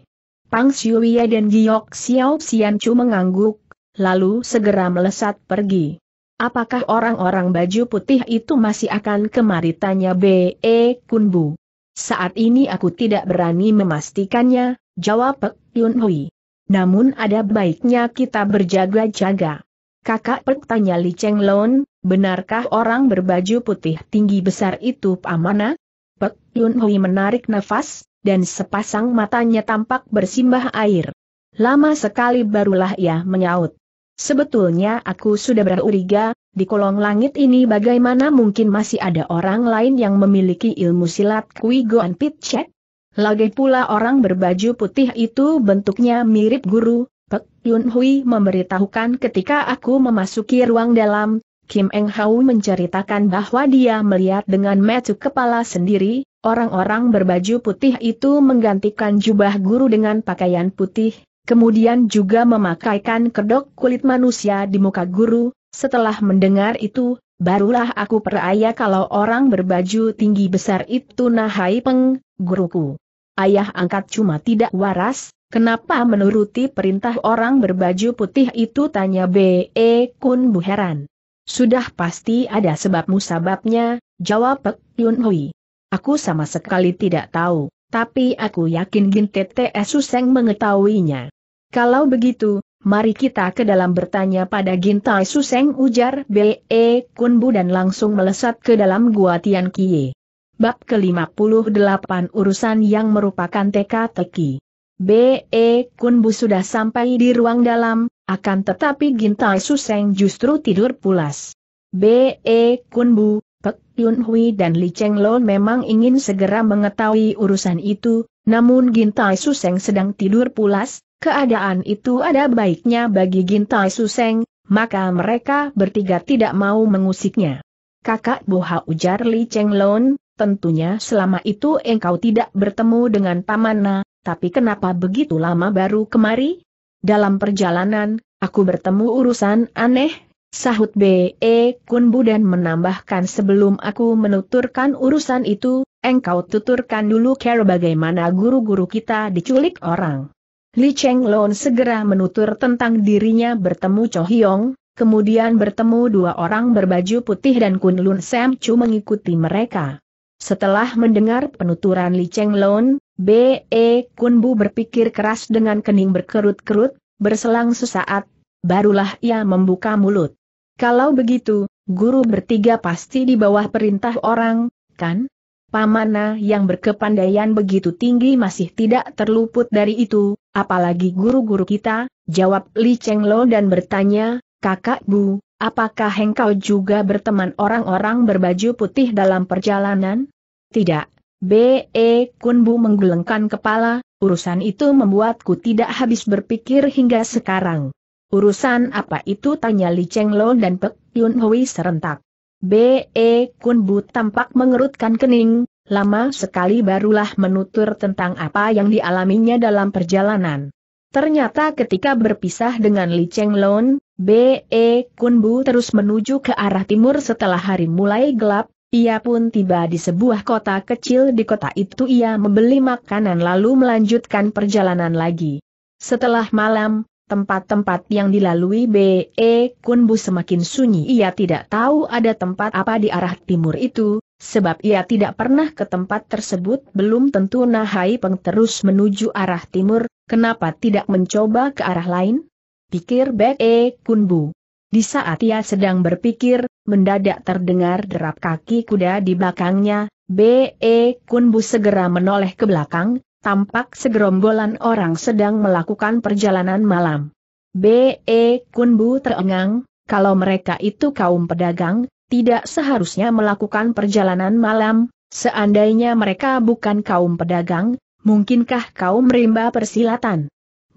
Pang Xiuya dan Giok Xiao Xianchu mengangguk, lalu segera melesat pergi. Apakah orang-orang baju putih itu masih akan kemari tanya B.E. Kunbu? Saat ini aku tidak berani memastikannya, jawab Pek Yun Hui. Namun ada baiknya kita berjaga-jaga. Kakak Pek tanya Li Cheng Lon, benarkah orang berbaju putih tinggi besar itu pamana? Pek Yun Hui menarik nafas, dan sepasang matanya tampak bersimbah air. Lama sekali barulah ia menyaut. Sebetulnya aku sudah beruriga, di kolong langit ini bagaimana mungkin masih ada orang lain yang memiliki ilmu silat Kui Goan pit chek? Lagi pula orang berbaju putih itu bentuknya mirip guru, Pek Yun Hui memberitahukan ketika aku memasuki ruang dalam, Kim Eng Hau menceritakan bahwa dia melihat dengan metu kepala sendiri, orang-orang berbaju putih itu menggantikan jubah guru dengan pakaian putih, kemudian juga memakaikan kedok kulit manusia di muka guru, setelah mendengar itu, barulah aku peraya kalau orang berbaju tinggi besar itu Nahai Peng, guruku. Ayah angkat cuma tidak waras, Kenapa menuruti perintah orang berbaju putih itu tanya B.E. Kun buheran. Sudah pasti ada sebab musababnya, jawab Pek Yun Hui. Aku sama sekali tidak tahu, tapi aku yakin Gin Tete Suseng mengetahuinya. Kalau begitu, mari kita ke dalam bertanya pada Gin Tai Suseng ujar B.E. E Kunbu dan langsung melesat ke dalam gua Tian Kie. Bab ke-58 urusan yang merupakan teka-teki. B.E. Kunbu sudah sampai di ruang dalam, akan tetapi Gintai Suseng justru tidur pulas. B.E. Kunbu, Pek Yun Hui dan Li Cheng Lo memang ingin segera mengetahui urusan itu, namun Gintai Suseng sedang tidur pulas, keadaan itu ada baiknya bagi Gintai Suseng, maka mereka bertiga tidak mau mengusiknya. Kakak Boha ujar Li Cheng Lon, tentunya selama itu engkau tidak bertemu dengan Pamana tapi kenapa begitu lama baru kemari? Dalam perjalanan, aku bertemu urusan aneh, sahut B.E. Kunbu dan menambahkan sebelum aku menuturkan urusan itu, engkau tuturkan dulu care bagaimana guru-guru kita diculik orang. Li Cheng Lon segera menutur tentang dirinya bertemu Cho Hyong, kemudian bertemu dua orang berbaju putih dan Kun Lun Sam Chu mengikuti mereka. Setelah mendengar penuturan Li Cheng Lon, B.E. Kunbu berpikir keras dengan kening berkerut-kerut, berselang sesaat, barulah ia membuka mulut. Kalau begitu, guru bertiga pasti di bawah perintah orang, kan? Pamana yang berkepandaian begitu tinggi masih tidak terluput dari itu, apalagi guru-guru kita, jawab Li Cheng Lo dan bertanya, kakak bu, apakah engkau juga berteman orang-orang berbaju putih dalam perjalanan? Tidak, B.E. Kunbu menggelengkan kepala, urusan itu membuatku tidak habis berpikir hingga sekarang. Urusan apa itu tanya Li Cheng Lo dan Pek Yun Hui serentak. B.E. Kunbu tampak mengerutkan kening, lama sekali barulah menutur tentang apa yang dialaminya dalam perjalanan. Ternyata ketika berpisah dengan Li Cheng Lon, B.E. Kunbu terus menuju ke arah timur setelah hari mulai gelap, ia pun tiba di sebuah kota kecil di kota itu ia membeli makanan lalu melanjutkan perjalanan lagi. Setelah malam, tempat-tempat yang dilalui B.E. Kunbu semakin sunyi ia tidak tahu ada tempat apa di arah timur itu, sebab ia tidak pernah ke tempat tersebut belum tentu Nahai Peng terus menuju arah timur, kenapa tidak mencoba ke arah lain? Pikir B.E. Kunbu. Di saat ia sedang berpikir, mendadak terdengar derap kaki kuda di belakangnya, B.E. Kunbu segera menoleh ke belakang, tampak segerombolan orang sedang melakukan perjalanan malam. B.E. Kunbu terengang, kalau mereka itu kaum pedagang, tidak seharusnya melakukan perjalanan malam, seandainya mereka bukan kaum pedagang, mungkinkah kaum rimba persilatan?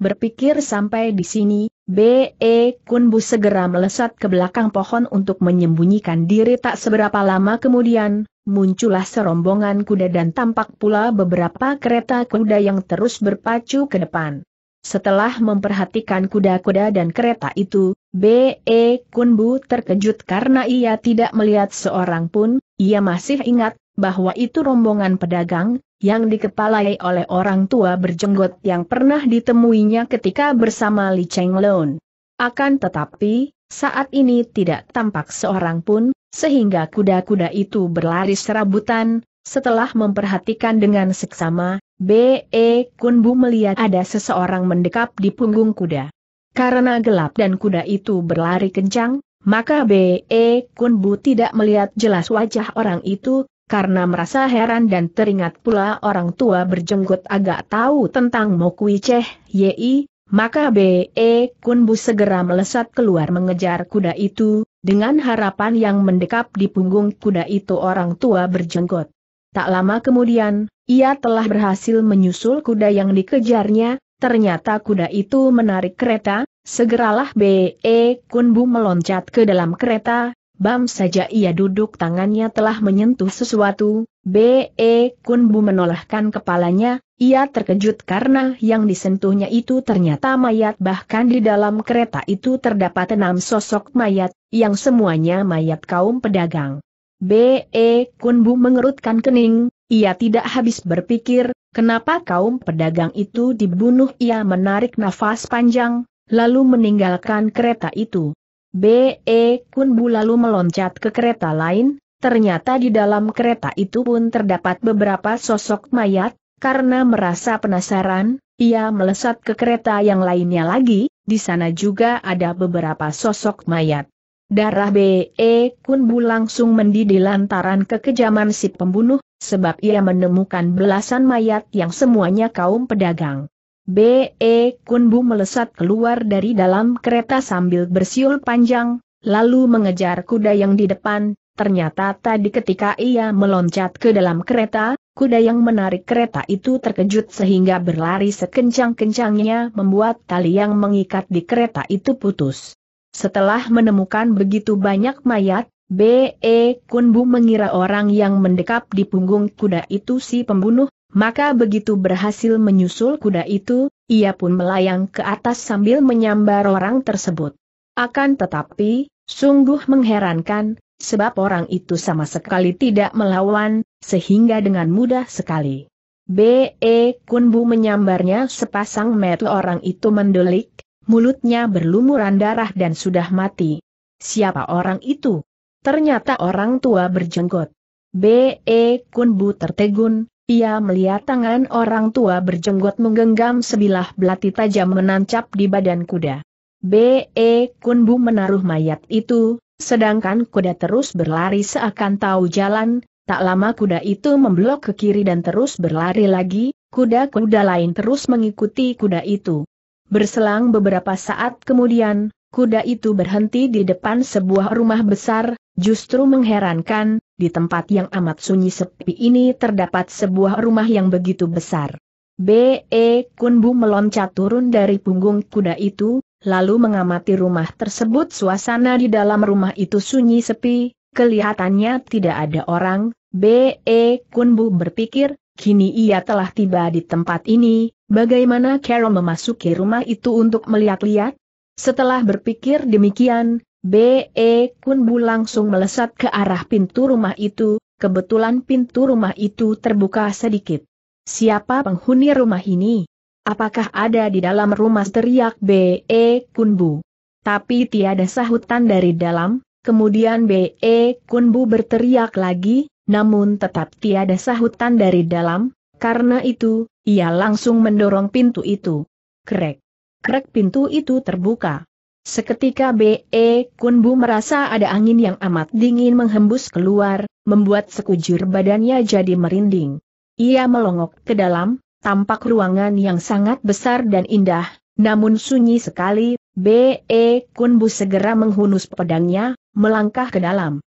Berpikir sampai di sini, B.E. Kunbu segera melesat ke belakang pohon untuk menyembunyikan diri tak seberapa lama kemudian, muncullah serombongan kuda dan tampak pula beberapa kereta kuda yang terus berpacu ke depan. Setelah memperhatikan kuda-kuda dan kereta itu, B.E. Kunbu terkejut karena ia tidak melihat seorang pun, ia masih ingat bahwa itu rombongan pedagang, yang dikepalai oleh orang tua berjenggot yang pernah ditemuinya ketika bersama Li Cheng Lun. Akan tetapi, saat ini tidak tampak seorang pun, sehingga kuda-kuda itu berlari serabutan, setelah memperhatikan dengan seksama, B.E. Kunbu melihat ada seseorang mendekap di punggung kuda. Karena gelap dan kuda itu berlari kencang, maka B.E. Kunbu tidak melihat jelas wajah orang itu, karena merasa heran dan teringat pula orang tua berjenggot agak tahu tentang Mokui Ceh, Yi, maka B.E. Kunbu segera melesat keluar mengejar kuda itu, dengan harapan yang mendekap di punggung kuda itu orang tua berjenggot. Tak lama kemudian, ia telah berhasil menyusul kuda yang dikejarnya, ternyata kuda itu menarik kereta, segeralah B.E. Kunbu meloncat ke dalam kereta, Bam saja ia duduk tangannya telah menyentuh sesuatu, B.E. Kunbu Bu menolehkan kepalanya, ia terkejut karena yang disentuhnya itu ternyata mayat bahkan di dalam kereta itu terdapat enam sosok mayat, yang semuanya mayat kaum pedagang. B.E. Kunbu mengerutkan kening, ia tidak habis berpikir, kenapa kaum pedagang itu dibunuh ia menarik nafas panjang, lalu meninggalkan kereta itu. B.E. Kunbu lalu meloncat ke kereta lain, ternyata di dalam kereta itu pun terdapat beberapa sosok mayat, karena merasa penasaran, ia melesat ke kereta yang lainnya lagi, di sana juga ada beberapa sosok mayat. Darah B.E. Kunbu langsung mendidih lantaran kekejaman si pembunuh, sebab ia menemukan belasan mayat yang semuanya kaum pedagang. B.E. Kunbu melesat keluar dari dalam kereta sambil bersiul panjang, lalu mengejar kuda yang di depan, ternyata tadi ketika ia meloncat ke dalam kereta, kuda yang menarik kereta itu terkejut sehingga berlari sekencang-kencangnya membuat tali yang mengikat di kereta itu putus. Setelah menemukan begitu banyak mayat, B.E. Kunbu mengira orang yang mendekap di punggung kuda itu si pembunuh, maka begitu berhasil menyusul kuda itu, ia pun melayang ke atas sambil menyambar orang tersebut. Akan tetapi, sungguh mengherankan, sebab orang itu sama sekali tidak melawan, sehingga dengan mudah sekali. B.E. Kunbu menyambarnya sepasang mata orang itu mendelik, mulutnya berlumuran darah dan sudah mati. Siapa orang itu? Ternyata orang tua berjenggot. B.E. Kunbu tertegun, ia melihat tangan orang tua berjenggot menggenggam sebilah belati tajam menancap di badan kuda. B.E. Kunbu menaruh mayat itu, sedangkan kuda terus berlari seakan tahu jalan, tak lama kuda itu memblok ke kiri dan terus berlari lagi, kuda-kuda lain terus mengikuti kuda itu. Berselang beberapa saat kemudian, kuda itu berhenti di depan sebuah rumah besar, Justru mengherankan, di tempat yang amat sunyi sepi ini terdapat sebuah rumah yang begitu besar. B.E. Kunbu meloncat turun dari punggung kuda itu, lalu mengamati rumah tersebut suasana di dalam rumah itu sunyi sepi, kelihatannya tidak ada orang, B.E. Kunbu berpikir, kini ia telah tiba di tempat ini, bagaimana Carol memasuki rumah itu untuk melihat-lihat? Setelah berpikir demikian, B.E. Kunbu langsung melesat ke arah pintu rumah itu, kebetulan pintu rumah itu terbuka sedikit. Siapa penghuni rumah ini? Apakah ada di dalam rumah teriak B.E. Kunbu? Tapi tiada sahutan dari dalam, kemudian B.E. Kunbu berteriak lagi, namun tetap tiada sahutan dari dalam, karena itu, ia langsung mendorong pintu itu. Krek. Krek pintu itu terbuka. Seketika B.E. Kunbu merasa ada angin yang amat dingin menghembus keluar, membuat sekujur badannya jadi merinding. Ia melongok ke dalam, tampak ruangan yang sangat besar dan indah, namun sunyi sekali, B.E. Kunbu segera menghunus pedangnya, melangkah ke dalam.